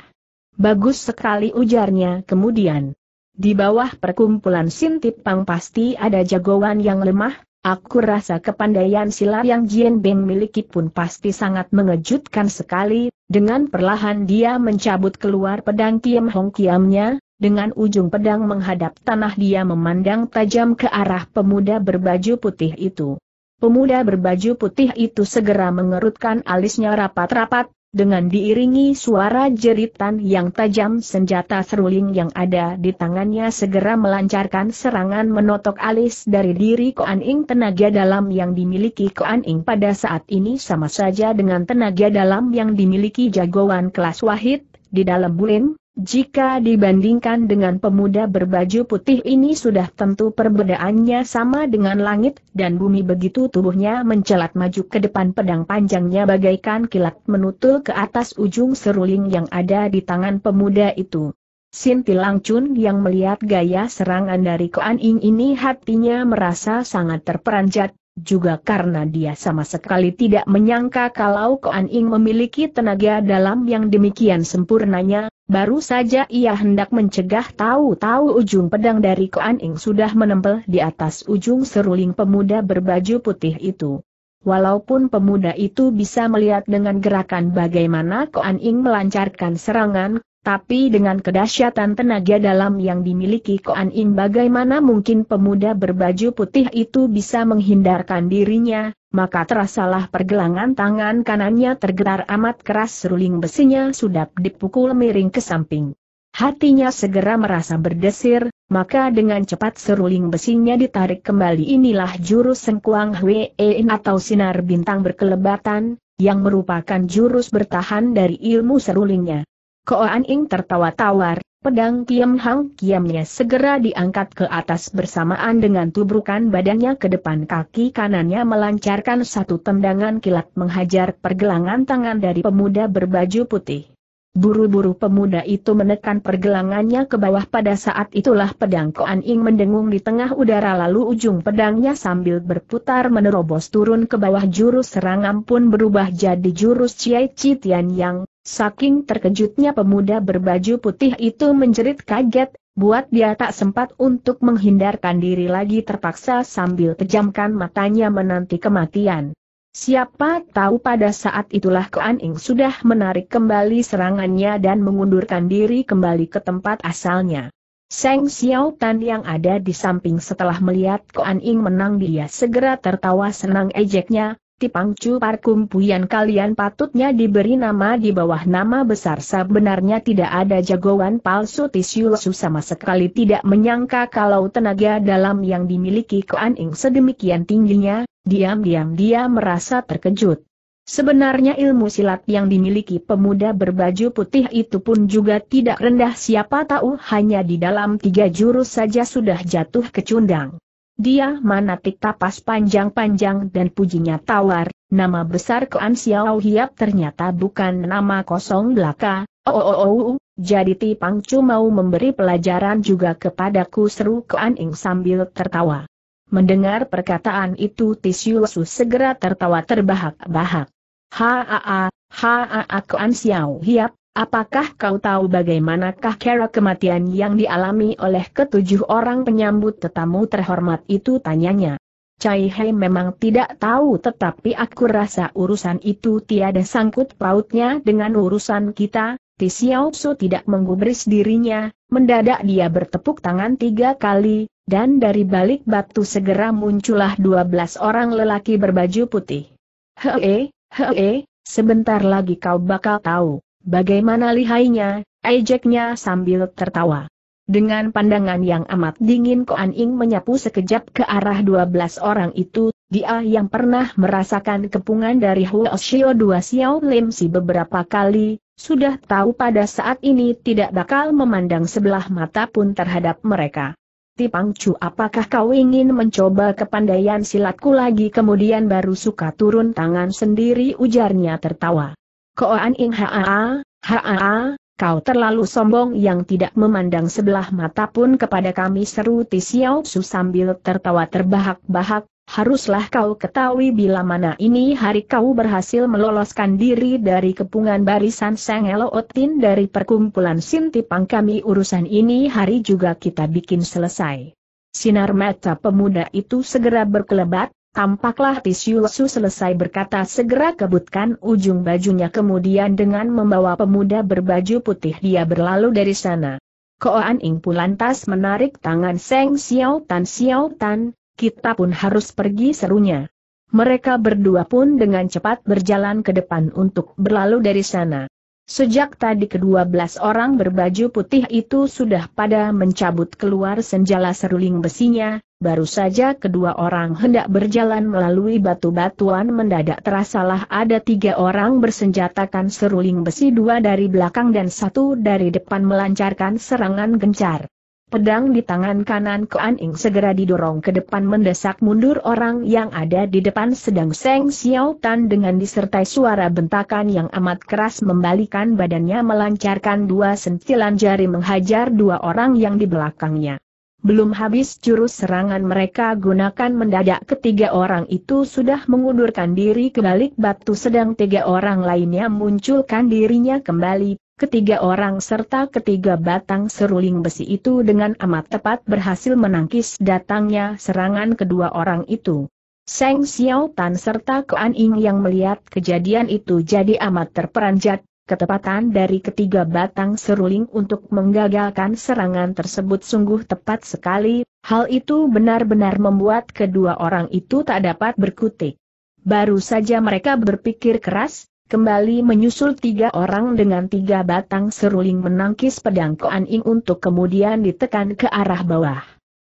Bagus sekali ujarnya kemudian. Di bawah perkumpulan Sintip Pang pasti ada jagoan yang lemah, aku rasa kepandaian silat yang Jien Beng miliki pun pasti sangat mengejutkan sekali, dengan perlahan dia mencabut keluar pedang Kiam Hong Kiamnya, dengan ujung pedang menghadap tanah dia memandang tajam ke arah pemuda berbaju putih itu. Pemuda berbaju putih itu segera mengerutkan alisnya rapat-rapat, dengan diiringi suara jeritan yang tajam senjata seruling yang ada di tangannya segera melancarkan serangan menotok alis dari diri Koan Ing tenaga dalam yang dimiliki Koan Ing pada saat ini sama saja dengan tenaga dalam yang dimiliki jagoan kelas wahid, di dalam bulim, jika dibandingkan dengan pemuda berbaju putih ini sudah tentu perbedaannya sama dengan langit dan bumi begitu tubuhnya mencelat maju ke depan pedang panjangnya bagaikan kilat menutul ke atas ujung seruling yang ada di tangan pemuda itu. Sinti Langcun yang melihat gaya serangan dari Koan Ying ini hatinya merasa sangat terperanjat, juga karena dia sama sekali tidak menyangka kalau Koan Ing memiliki tenaga dalam yang demikian sempurnanya, baru saja ia hendak mencegah tahu-tahu ujung pedang dari Koan Ing sudah menempel di atas ujung seruling pemuda berbaju putih itu. Walaupun pemuda itu bisa melihat dengan gerakan bagaimana Koan Ing melancarkan serangan, tapi dengan kedahsyatan tenaga dalam yang dimiliki Koan In bagaimana mungkin pemuda berbaju putih itu bisa menghindarkan dirinya, maka terasalah pergelangan tangan kanannya tergetar amat keras seruling besinya sudah dipukul miring ke samping. Hatinya segera merasa berdesir, maka dengan cepat seruling besinya ditarik kembali inilah jurus sengkuang Hwee atau sinar bintang berkelebatan, yang merupakan jurus bertahan dari ilmu serulingnya. Ko An Ing tertawa tawar, pedang Kiam Hang Kiamnya segera diangkat ke atas bersamaan dengan tubrukan badannya ke depan kaki kanannya melancarkan satu tendangan kilat menghajar pergelangan tangan dari pemuda berbaju putih. Buru-buru pemuda itu menekan pergelangannya ke bawah pada saat itulah pedang Koan Ing mendengung di tengah udara lalu ujung pedangnya sambil berputar menerobos turun ke bawah jurus serangan pun berubah jadi jurus Chi Citian Yang Saking terkejutnya pemuda berbaju putih itu menjerit kaget, buat dia tak sempat untuk menghindarkan diri lagi terpaksa sambil pejamkan matanya menanti kematian. Siapa tahu pada saat itulah Kuan Ing sudah menarik kembali serangannya dan mengundurkan diri kembali ke tempat asalnya. Seng Xiao Tan yang ada di samping setelah melihat Kuan Ing menang dia segera tertawa senang ejeknya, Tipangcu Parkumpuyan kalian patutnya diberi nama di bawah nama besar sebenarnya tidak ada jagoan palsu Tisyu Lesu sama sekali tidak menyangka kalau tenaga dalam yang dimiliki Kuan Ing sedemikian tingginya, diam-diam dia merasa terkejut. Sebenarnya ilmu silat yang dimiliki pemuda berbaju putih itu pun juga tidak rendah siapa tahu hanya di dalam tiga jurus saja sudah jatuh kecundang. Dia manatik tapas panjang-panjang dan pujinya tawar, nama besar Kean Xiao Hiap ternyata bukan nama kosong belaka, oh oh oh, oh. jadi Ti Pangcu mau memberi pelajaran juga kepadaku seru Kean Ing sambil tertawa. Mendengar perkataan itu Tisiu Su segera tertawa terbahak-bahak. Haa, haa, haa Kean Xiao Hiap, Apakah kau tahu bagaimanakah cara kematian yang dialami oleh ketujuh orang penyambut tetamu terhormat itu tanyanya. Cai Hei memang tidak tahu tetapi aku rasa urusan itu tiada sangkut pautnya dengan urusan kita, Ti su tidak menggubris dirinya, mendadak dia bertepuk tangan tiga kali, dan dari balik batu segera muncullah dua belas orang lelaki berbaju putih. Hei, hei, sebentar lagi kau bakal tahu. Bagaimana lihainya, ejeknya sambil tertawa. Dengan pandangan yang amat dingin Koan Ing menyapu sekejap ke arah 12 orang itu, dia yang pernah merasakan kepungan dari Huo Shio Dua Xiao Lim Si beberapa kali, sudah tahu pada saat ini tidak bakal memandang sebelah mata pun terhadap mereka. Tipang Chu apakah kau ingin mencoba kepandaian silatku lagi kemudian baru suka turun tangan sendiri ujarnya tertawa. Koan Ing Haa, Haa, kau terlalu sombong yang tidak memandang sebelah mata pun kepada kami seru Tisiao Su sambil tertawa terbahak-bahak, haruslah kau ketahui bila mana ini hari kau berhasil meloloskan diri dari kepungan barisan Seng Otin dari perkumpulan Sintipang kami urusan ini hari juga kita bikin selesai. Sinar mata pemuda itu segera berkelebat, Tampaklah Lesu selesai berkata segera kebutkan ujung bajunya kemudian dengan membawa pemuda berbaju putih dia berlalu dari sana. Koan Ing lantas menarik tangan Seng Xiao Tan Xiao Tan, kita pun harus pergi serunya. Mereka berdua pun dengan cepat berjalan ke depan untuk berlalu dari sana. Sejak tadi kedua belas orang berbaju putih itu sudah pada mencabut keluar senjala seruling besinya, Baru saja kedua orang hendak berjalan melalui batu-batuan mendadak terasalah ada tiga orang bersenjatakan seruling besi dua dari belakang dan satu dari depan melancarkan serangan gencar. Pedang di tangan kanan Kuan Ing segera didorong ke depan mendesak mundur orang yang ada di depan sedang Seng Xiao Tan dengan disertai suara bentakan yang amat keras membalikan badannya melancarkan dua sentilan jari menghajar dua orang yang di belakangnya. Belum habis jurus serangan mereka gunakan mendadak ketiga orang itu sudah mengundurkan diri ke balik batu sedang tiga orang lainnya munculkan dirinya kembali. Ketiga orang serta ketiga batang seruling besi itu dengan amat tepat berhasil menangkis datangnya serangan kedua orang itu. Seng Xiao Tan serta Kuan Ying yang melihat kejadian itu jadi amat terperanjat, Ketepatan dari ketiga batang seruling untuk menggagalkan serangan tersebut sungguh tepat sekali, hal itu benar-benar membuat kedua orang itu tak dapat berkutik. Baru saja mereka berpikir keras, kembali menyusul tiga orang dengan tiga batang seruling menangkis pedang Koan Ing untuk kemudian ditekan ke arah bawah.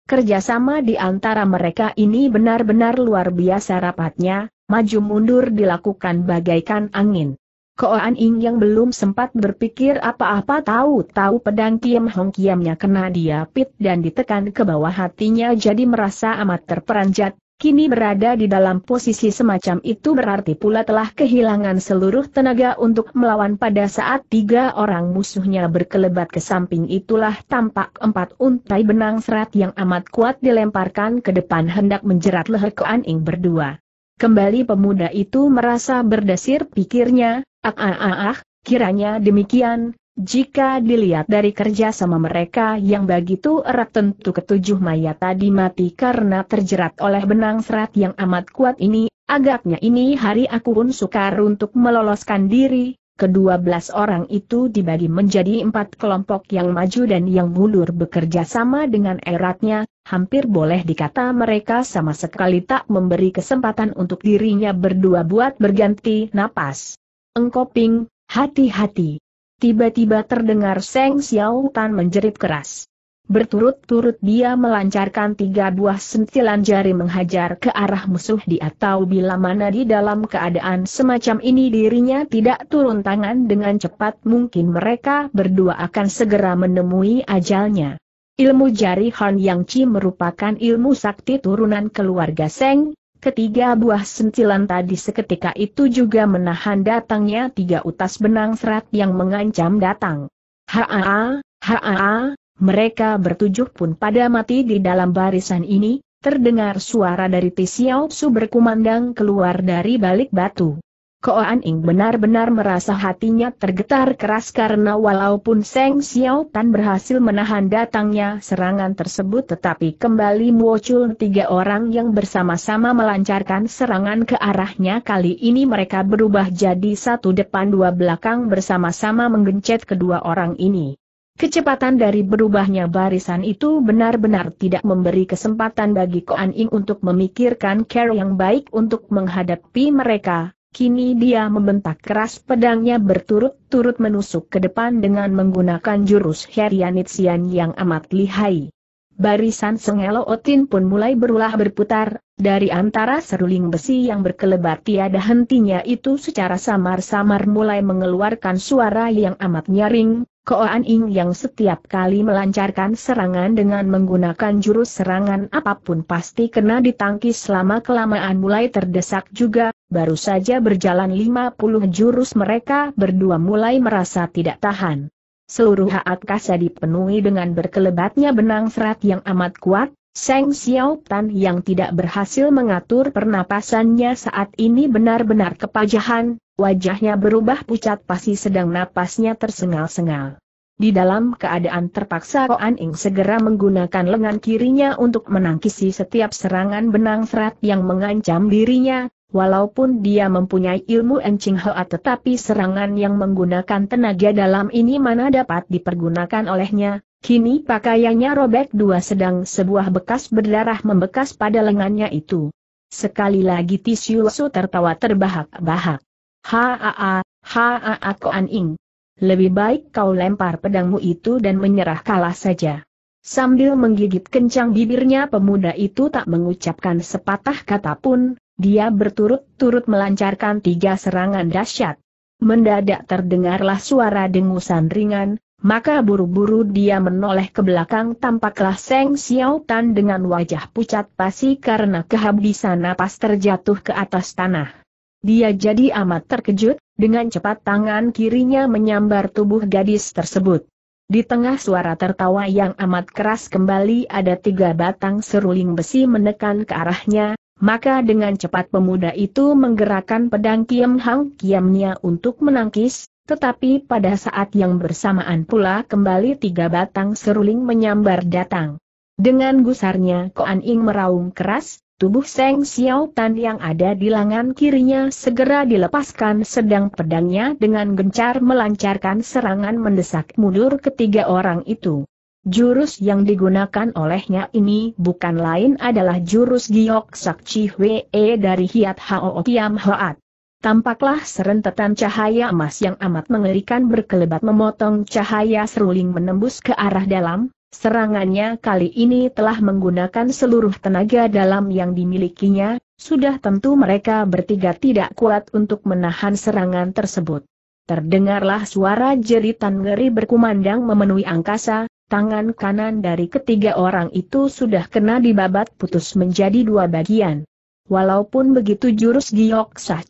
Kerjasama di antara mereka ini benar-benar luar biasa rapatnya, maju mundur dilakukan bagaikan angin. Ko An Ing yang belum sempat berpikir apa-apa tahu-tahu pedang Kiam Hong Kiamnya kena dia pit dan ditekan ke bawah hatinya jadi merasa amat terperanjat, kini berada di dalam posisi semacam itu berarti pula telah kehilangan seluruh tenaga untuk melawan pada saat tiga orang musuhnya berkelebat ke samping itulah tampak empat untai benang serat yang amat kuat dilemparkan ke depan hendak menjerat leher Ko An Ing berdua. Kembali pemuda itu merasa berdesir pikirnya, Ah ah ah ah, kiranya demikian, jika dilihat dari kerja sama mereka yang begitu erat tentu ketujuh mayat tadi mati karena terjerat oleh benang serat yang amat kuat ini, agaknya ini hari aku pun sukar untuk meloloskan diri. Kedua belas orang itu dibagi menjadi empat kelompok yang maju dan yang mundur bekerja sama dengan eratnya, hampir boleh dikata mereka sama sekali tak memberi kesempatan untuk dirinya berdua buat berganti napas. Engkoping, hati-hati. Tiba-tiba terdengar Seng Xiao Tan menjerit keras. Berturut-turut dia melancarkan tiga buah sentilan jari menghajar ke arah musuh Di atau bila mana di dalam keadaan semacam ini dirinya tidak turun tangan dengan cepat mungkin mereka berdua akan segera menemui ajalnya. Ilmu jari Han Yang Chi merupakan ilmu sakti turunan keluarga Seng, Ketiga buah sentilan tadi seketika itu juga menahan datangnya tiga utas benang serat yang mengancam datang. Haa, haa, mereka bertujuh pun pada mati di dalam barisan ini, terdengar suara dari Tisiao Su berkumandang keluar dari balik batu. An Ing benar-benar merasa hatinya tergetar keras karena walaupun Seng Xiao Tan berhasil menahan datangnya serangan tersebut tetapi kembali muncul tiga orang yang bersama-sama melancarkan serangan ke arahnya kali ini mereka berubah jadi satu depan dua belakang bersama-sama menggencet kedua orang ini. Kecepatan dari berubahnya barisan itu benar-benar tidak memberi kesempatan bagi An Ing untuk memikirkan cara yang baik untuk menghadapi mereka Kini dia membentak keras pedangnya berturut-turut menusuk ke depan dengan menggunakan jurus Herianitsian yang amat lihai. Barisan Sengelo Otin pun mulai berulah berputar, dari antara seruling besi yang berkelebat tiada hentinya itu secara samar-samar mulai mengeluarkan suara yang amat nyaring, Koan Ing yang setiap kali melancarkan serangan dengan menggunakan jurus serangan apapun pasti kena ditangkis selama kelamaan mulai terdesak juga, baru saja berjalan 50 jurus mereka berdua mulai merasa tidak tahan. Seluruh haat kasa dipenuhi dengan berkelebatnya benang serat yang amat kuat, Seng Xiaotan yang tidak berhasil mengatur pernapasannya saat ini benar-benar kepajahan, wajahnya berubah pucat pasti sedang napasnya tersengal-sengal. Di dalam keadaan terpaksa An Ing segera menggunakan lengan kirinya untuk menangkisi setiap serangan benang serat yang mengancam dirinya, walaupun dia mempunyai ilmu encing hoa tetapi serangan yang menggunakan tenaga dalam ini mana dapat dipergunakan olehnya, Kini pakaiannya robek dua sedang sebuah bekas berdarah membekas pada lengannya itu. Sekali lagi Tisu Lesu tertawa terbahak-bahak. Haa, haa Koan Ing. Lebih baik kau lempar pedangmu itu dan menyerah kalah saja. Sambil menggigit kencang bibirnya pemuda itu tak mengucapkan sepatah kata pun, dia berturut-turut melancarkan tiga serangan dahsyat. Mendadak terdengarlah suara dengusan ringan, maka buru-buru dia menoleh ke belakang tampaklah Seng Xiao Tan dengan wajah pucat pasi karena kehabisan napas terjatuh ke atas tanah. Dia jadi amat terkejut, dengan cepat tangan kirinya menyambar tubuh gadis tersebut. Di tengah suara tertawa yang amat keras kembali ada tiga batang seruling besi menekan ke arahnya, maka dengan cepat pemuda itu menggerakkan pedang Kiam Hang Kiamnya untuk menangkis, tetapi pada saat yang bersamaan pula kembali tiga batang seruling menyambar datang. Dengan gusarnya Koan Ing meraung keras, tubuh Seng Xiao Tan yang ada di lengan kirinya segera dilepaskan sedang pedangnya dengan gencar melancarkan serangan mendesak mundur ketiga orang itu. Jurus yang digunakan olehnya ini bukan lain adalah jurus Giok Chi Wee dari Hiat Hao Tiam Hoat. Tampaklah serentetan cahaya emas yang amat mengerikan berkelebat memotong cahaya seruling menembus ke arah dalam, serangannya kali ini telah menggunakan seluruh tenaga dalam yang dimilikinya, sudah tentu mereka bertiga tidak kuat untuk menahan serangan tersebut. Terdengarlah suara jeritan ngeri berkumandang memenuhi angkasa, tangan kanan dari ketiga orang itu sudah kena dibabat putus menjadi dua bagian. Walaupun begitu jurus giok sah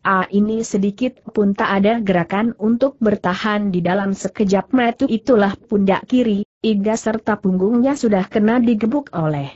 A ini sedikit pun tak ada gerakan untuk bertahan di dalam sekejap metu itulah pundak kiri, iga serta punggungnya sudah kena digebuk oleh.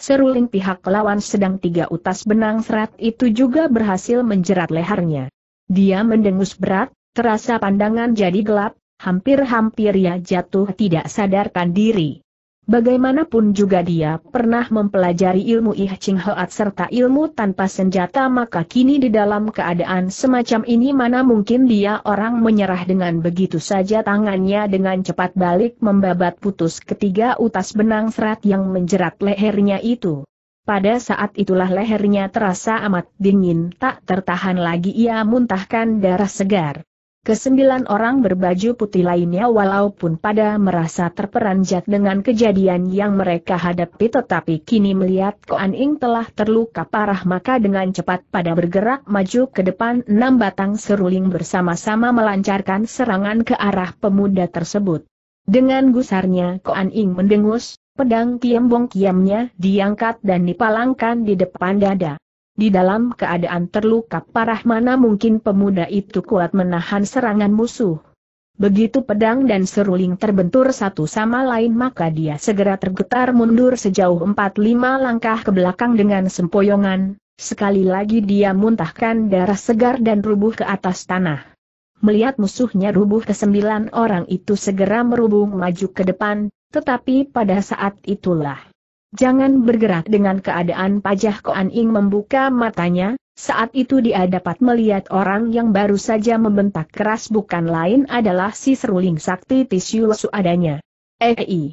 Seruling pihak lawan sedang tiga utas benang serat itu juga berhasil menjerat lehernya. Dia mendengus berat, terasa pandangan jadi gelap, hampir-hampir ia jatuh tidak sadarkan diri. Bagaimanapun juga dia pernah mempelajari ilmu Ih Ching Hoat serta ilmu tanpa senjata maka kini di dalam keadaan semacam ini mana mungkin dia orang menyerah dengan begitu saja tangannya dengan cepat balik membabat putus ketiga utas benang serat yang menjerat lehernya itu. Pada saat itulah lehernya terasa amat dingin tak tertahan lagi ia muntahkan darah segar. Kesembilan orang berbaju putih lainnya walaupun pada merasa terperanjat dengan kejadian yang mereka hadapi tetapi kini melihat Koan Ing telah terluka parah maka dengan cepat pada bergerak maju ke depan enam batang seruling bersama-sama melancarkan serangan ke arah pemuda tersebut. Dengan gusarnya Koan Ing mendengus, pedang kiembong kiamnya diangkat dan dipalangkan di depan dada. Di dalam keadaan terluka parah mana mungkin pemuda itu kuat menahan serangan musuh. Begitu pedang dan seruling terbentur satu sama lain maka dia segera tergetar mundur sejauh 4 lima langkah ke belakang dengan sempoyongan, sekali lagi dia muntahkan darah segar dan rubuh ke atas tanah. Melihat musuhnya rubuh ke sembilan orang itu segera merubung maju ke depan, tetapi pada saat itulah Jangan bergerak dengan keadaan pajah Koan Ing membuka matanya, saat itu dia dapat melihat orang yang baru saja membentak keras bukan lain adalah si seruling sakti Tisu Lesu adanya. Ei, eh,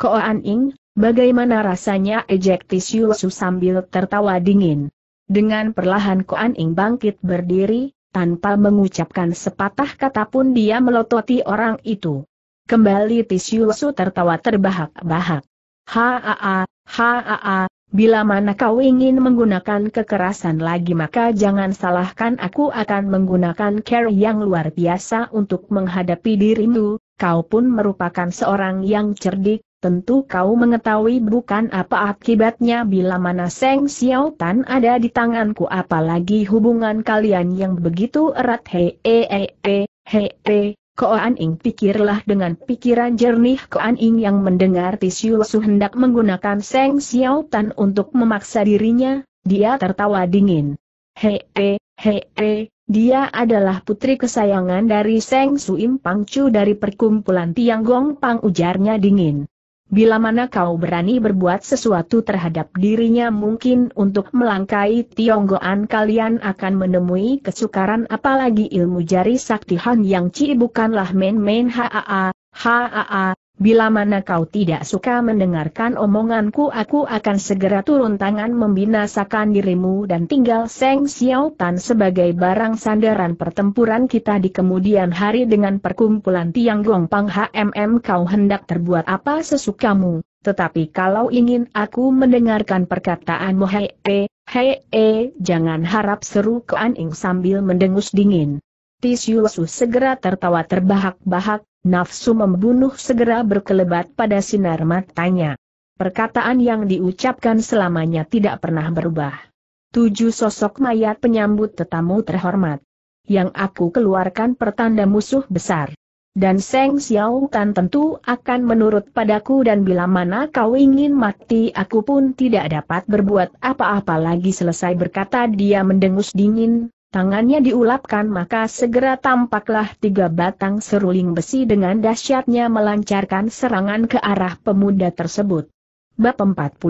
Koan Ing, bagaimana rasanya ejek Tisu Lesu sambil tertawa dingin. Dengan perlahan Koan Ing bangkit berdiri, tanpa mengucapkan sepatah kata pun dia melototi orang itu. Kembali Tisu Lesu tertawa terbahak-bahak. Haa, Haa, bila mana kau ingin menggunakan kekerasan lagi maka jangan salahkan aku akan menggunakan care yang luar biasa untuk menghadapi dirimu, kau pun merupakan seorang yang cerdik, tentu kau mengetahui bukan apa akibatnya bila mana Seng Xiao Tan ada di tanganku apalagi hubungan kalian yang begitu erat hee hee hee Koan Ing pikirlah dengan pikiran jernih Koan Ing yang mendengar Tisyu Su hendak menggunakan Seng Xiao Tan untuk memaksa dirinya, dia tertawa dingin. he, he he, dia adalah putri kesayangan dari Seng Su Im Pangcu dari perkumpulan Tiang Gong Pang ujarnya dingin. Bila mana kau berani berbuat sesuatu terhadap dirinya mungkin untuk melangkai Tionggoan kalian akan menemui kesukaran apalagi ilmu jari sakti Han Yang Ci bukanlah main-main haa, haa, Bila mana kau tidak suka mendengarkan omonganku aku akan segera turun tangan membinasakan dirimu dan tinggal Seng Xiao Tan sebagai barang sandaran pertempuran kita di kemudian hari dengan perkumpulan Tiang Pang HMM kau hendak terbuat apa sesukamu, tetapi kalau ingin aku mendengarkan perkataanmu hei e, hei e, jangan harap seru ke Aning sambil mendengus dingin. Tisu segera tertawa terbahak-bahak, Nafsu membunuh segera berkelebat pada sinar matanya. Perkataan yang diucapkan selamanya tidak pernah berubah. Tujuh sosok mayat penyambut tetamu terhormat. Yang aku keluarkan pertanda musuh besar. Dan Seng Xiao Tan tentu akan menurut padaku dan bila mana kau ingin mati aku pun tidak dapat berbuat apa-apa lagi selesai berkata dia mendengus dingin, tangannya diulapkan maka segera tampaklah tiga batang seruling besi dengan dahsyatnya melancarkan serangan ke arah pemuda tersebut. Bab 41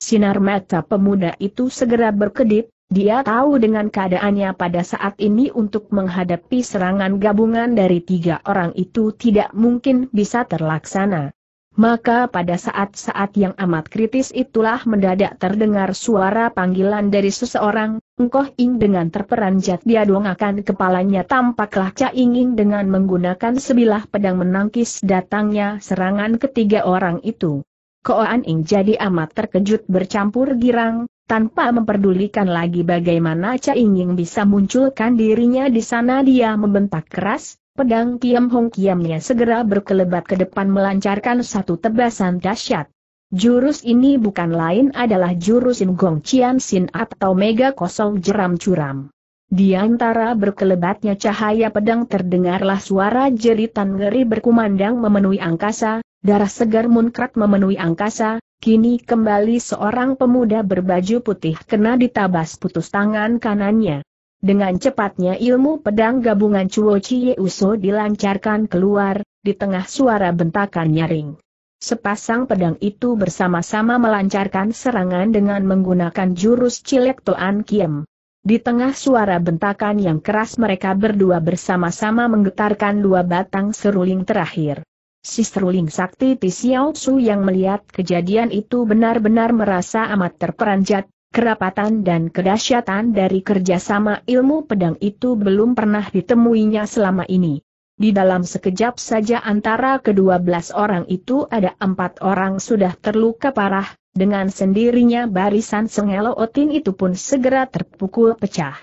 Sinar mata pemuda itu segera berkedip, dia tahu dengan keadaannya pada saat ini untuk menghadapi serangan gabungan dari tiga orang itu tidak mungkin bisa terlaksana. Maka pada saat-saat yang amat kritis itulah mendadak terdengar suara panggilan dari seseorang, Engkoh Ing dengan terperanjat dia dongakan kepalanya tampaklah Cha Inging dengan menggunakan sebilah pedang menangkis datangnya serangan ketiga orang itu. Koan Ing jadi amat terkejut bercampur girang, tanpa memperdulikan lagi bagaimana Cha Inging bisa munculkan dirinya di sana dia membentak keras, Pedang Kiam Hong Kiamnya segera berkelebat ke depan melancarkan satu tebasan dahsyat. Jurus ini bukan lain adalah jurus Gong Chiam Sin atau Mega Kosong Jeram Curam. Di antara berkelebatnya cahaya pedang terdengarlah suara jeritan ngeri berkumandang memenuhi angkasa, darah segar munkrat memenuhi angkasa, kini kembali seorang pemuda berbaju putih kena ditabas putus tangan kanannya. Dengan cepatnya ilmu pedang gabungan Chuo Chie Uso dilancarkan keluar, di tengah suara bentakan nyaring. Sepasang pedang itu bersama-sama melancarkan serangan dengan menggunakan jurus Cilek Toan Kiem. Di tengah suara bentakan yang keras mereka berdua bersama-sama menggetarkan dua batang seruling terakhir. Si seruling sakti Tisiao Su yang melihat kejadian itu benar-benar merasa amat terperanjat, Kerapatan dan kedahsyatan dari kerjasama ilmu pedang itu belum pernah ditemuinya selama ini. Di dalam sekejap saja antara kedua belas orang itu ada empat orang sudah terluka parah, dengan sendirinya barisan Sengelo Otin itu pun segera terpukul pecah.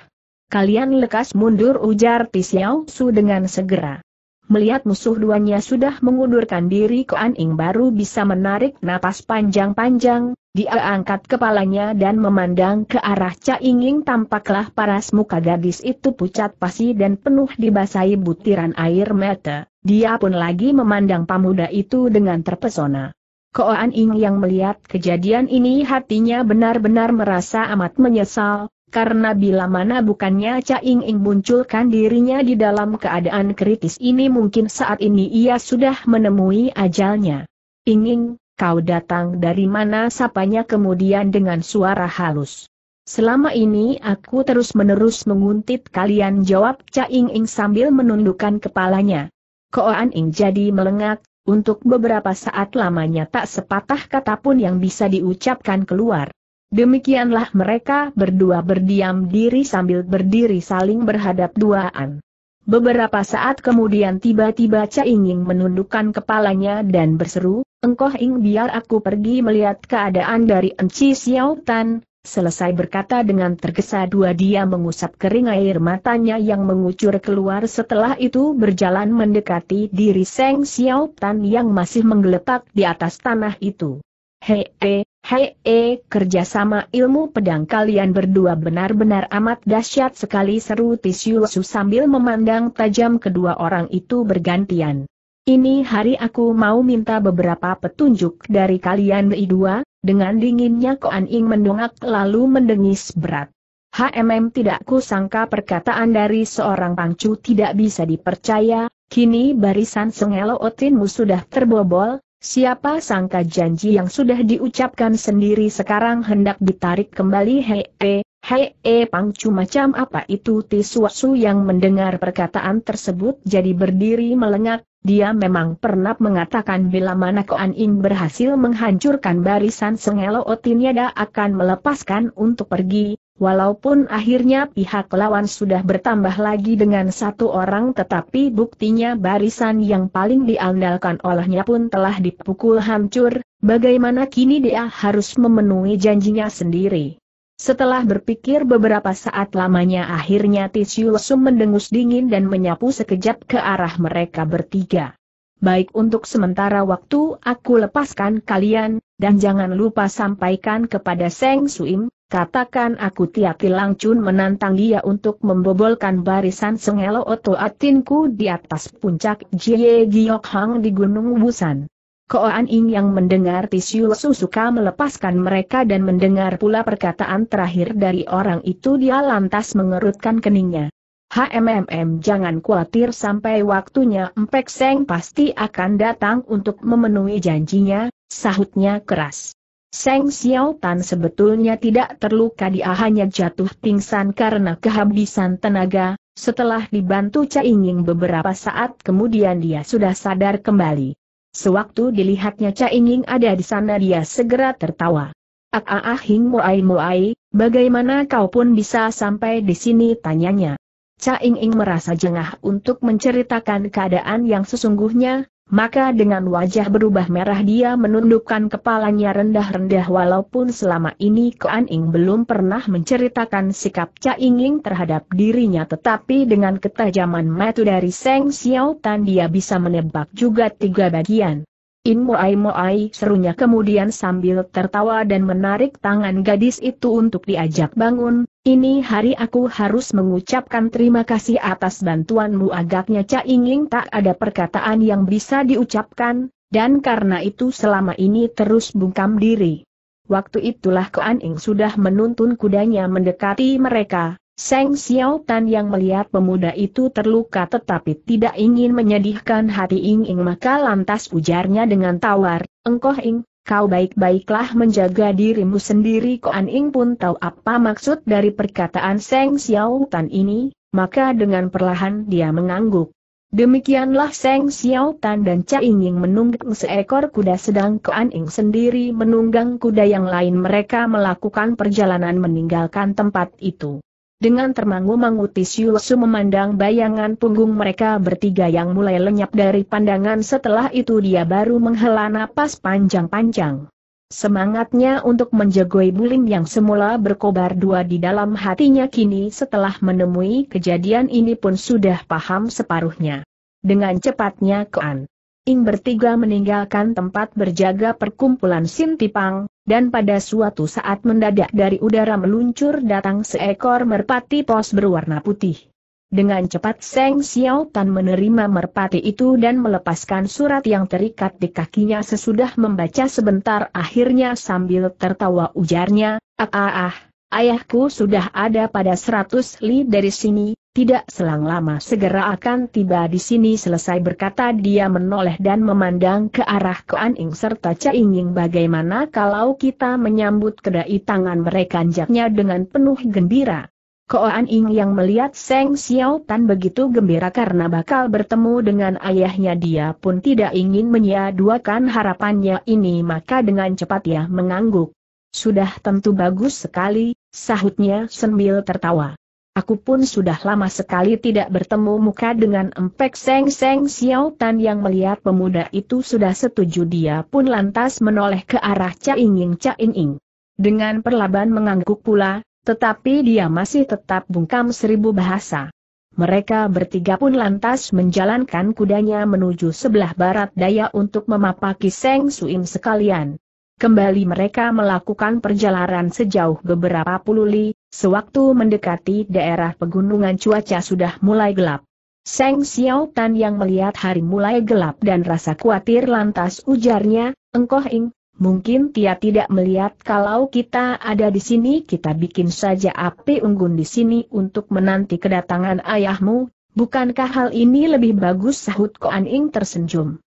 Kalian lekas mundur ujar Pisiao Su dengan segera. Melihat musuh duanya sudah mengundurkan diri ke Aning baru bisa menarik napas panjang-panjang, dia angkat kepalanya dan memandang ke arah Ca Inging tampaklah paras muka gadis itu pucat pasi dan penuh dibasahi butiran air mata, dia pun lagi memandang pemuda itu dengan terpesona. Koan Ing yang melihat kejadian ini hatinya benar-benar merasa amat menyesal, karena bila mana bukannya Cha Ing munculkan dirinya di dalam keadaan kritis ini mungkin saat ini ia sudah menemui ajalnya. Ing Ing, kau datang dari mana sapanya kemudian dengan suara halus. Selama ini aku terus-menerus menguntit kalian jawab Cha Ing Ing sambil menundukkan kepalanya. Koan Ing jadi melengak, untuk beberapa saat lamanya tak sepatah kata pun yang bisa diucapkan keluar. Demikianlah mereka berdua berdiam diri sambil berdiri saling berhadap duaan. Beberapa saat kemudian tiba-tiba Cha menundukkan kepalanya dan berseru, Engkoh Ing biar aku pergi melihat keadaan dari Enci Xiao Tan, Selesai berkata dengan tergesa dua dia mengusap kering air matanya yang mengucur keluar setelah itu berjalan mendekati diri Seng Xiao Tan yang masih menggeletak di atas tanah itu. Hei, hey. Hei, eh, kerjasama ilmu pedang kalian berdua benar-benar amat dahsyat sekali seru Tisiu sambil memandang tajam kedua orang itu bergantian. Ini hari aku mau minta beberapa petunjuk dari kalian berdua, dengan dinginnya Koan Ing mendongak lalu mendengis berat. HMM tidak kusangka perkataan dari seorang pangcu tidak bisa dipercaya, kini barisan Sengelo Otinmu sudah terbobol, Siapa sangka janji yang sudah diucapkan sendiri sekarang hendak ditarik kembali hei Hei, e pangcu macam apa itu Tisuasu yang mendengar perkataan tersebut jadi berdiri melengak, dia memang pernah mengatakan bila mana Koan In berhasil menghancurkan barisan Sengelo Otinyada akan melepaskan untuk pergi, Walaupun akhirnya pihak lawan sudah bertambah lagi dengan satu orang tetapi buktinya barisan yang paling diandalkan olehnya pun telah dipukul hancur, bagaimana kini dia harus memenuhi janjinya sendiri. Setelah berpikir beberapa saat lamanya akhirnya sum mendengus dingin dan menyapu sekejap ke arah mereka bertiga baik untuk sementara waktu aku lepaskan kalian, dan jangan lupa sampaikan kepada Seng Suim, katakan aku tiap Tiati Langcun menantang dia untuk membobolkan barisan Sengelo Oto Atinku di atas puncak Jie Giok Hang di Gunung Busan. Koan Ing yang mendengar Tisiu Susuka melepaskan mereka dan mendengar pula perkataan terakhir dari orang itu dia lantas mengerutkan keningnya. HMMM jangan khawatir sampai waktunya Empek Seng pasti akan datang untuk memenuhi janjinya, sahutnya keras. Seng Xiao Tan sebetulnya tidak terluka dia hanya jatuh pingsan karena kehabisan tenaga, setelah dibantu Cai Ying beberapa saat kemudian dia sudah sadar kembali. Sewaktu dilihatnya Cai Ying ada di sana dia segera tertawa. Ah ah ah Hing muai muai, bagaimana kau pun bisa sampai di sini tanyanya. Caing Ing merasa jengah untuk menceritakan keadaan yang sesungguhnya, maka dengan wajah berubah merah dia menundukkan kepalanya rendah-rendah walaupun selama ini Kuan Ing belum pernah menceritakan sikap Caing Ing terhadap dirinya tetapi dengan ketajaman mata dari Seng Xiao Tan dia bisa menebak juga tiga bagian. In Moai Moai serunya kemudian sambil tertawa dan menarik tangan gadis itu untuk diajak bangun, ini hari aku harus mengucapkan terima kasih atas bantuanmu agaknya Cha Inging tak ada perkataan yang bisa diucapkan, dan karena itu selama ini terus bungkam diri. Waktu itulah Koan Ing sudah menuntun kudanya mendekati mereka, Seng Xiao Tan yang melihat pemuda itu terluka tetapi tidak ingin menyedihkan hati Ing Ing maka lantas ujarnya dengan tawar, Engkoh Ing, kau baik-baiklah menjaga dirimu sendiri Koan Ing pun tahu apa maksud dari perkataan Seng Xiao Tan ini, maka dengan perlahan dia mengangguk. Demikianlah Seng Xiao Tan dan Cha Ing Ing menunggang seekor kuda sedang Koan Ing sendiri menunggang kuda yang lain mereka melakukan perjalanan meninggalkan tempat itu. Dengan termangu-mangu Tisyusu memandang bayangan punggung mereka bertiga yang mulai lenyap dari pandangan setelah itu dia baru menghela napas panjang-panjang. Semangatnya untuk menjagoi bulim yang semula berkobar dua di dalam hatinya kini setelah menemui kejadian ini pun sudah paham separuhnya. Dengan cepatnya Koan Ing bertiga meninggalkan tempat berjaga perkumpulan Sintipang, dan pada suatu saat mendadak dari udara meluncur datang seekor merpati pos berwarna putih. Dengan cepat Seng Xiao Tan menerima merpati itu dan melepaskan surat yang terikat di kakinya sesudah membaca sebentar akhirnya sambil tertawa ujarnya, ah ah ah, ayahku sudah ada pada seratus li dari sini, tidak selang lama segera akan tiba di sini selesai berkata dia menoleh dan memandang ke arah Koan Ing serta Cha bagaimana kalau kita menyambut kedai tangan mereka anjaknya dengan penuh gembira. Koan Ing yang melihat Seng Xiao Tan begitu gembira karena bakal bertemu dengan ayahnya dia pun tidak ingin menyadukan harapannya ini maka dengan cepat ia mengangguk. Sudah tentu bagus sekali, sahutnya sambil tertawa. Aku pun sudah lama sekali tidak bertemu muka dengan empek Seng Seng Xiao Tan yang melihat pemuda itu sudah setuju dia pun lantas menoleh ke arah Cha Ying Cha Ying. Dengan perlaban mengangguk pula, tetapi dia masih tetap bungkam seribu bahasa. Mereka bertiga pun lantas menjalankan kudanya menuju sebelah barat daya untuk memapaki Seng Suim sekalian. Kembali mereka melakukan perjalanan sejauh beberapa puluh li, sewaktu mendekati daerah pegunungan cuaca sudah mulai gelap. Seng Xiao Tan yang melihat hari mulai gelap dan rasa khawatir lantas ujarnya, engkoh ing, mungkin dia tidak melihat kalau kita ada di sini kita bikin saja api unggun di sini untuk menanti kedatangan ayahmu, bukankah hal ini lebih bagus sahut Koan Ing tersenyum.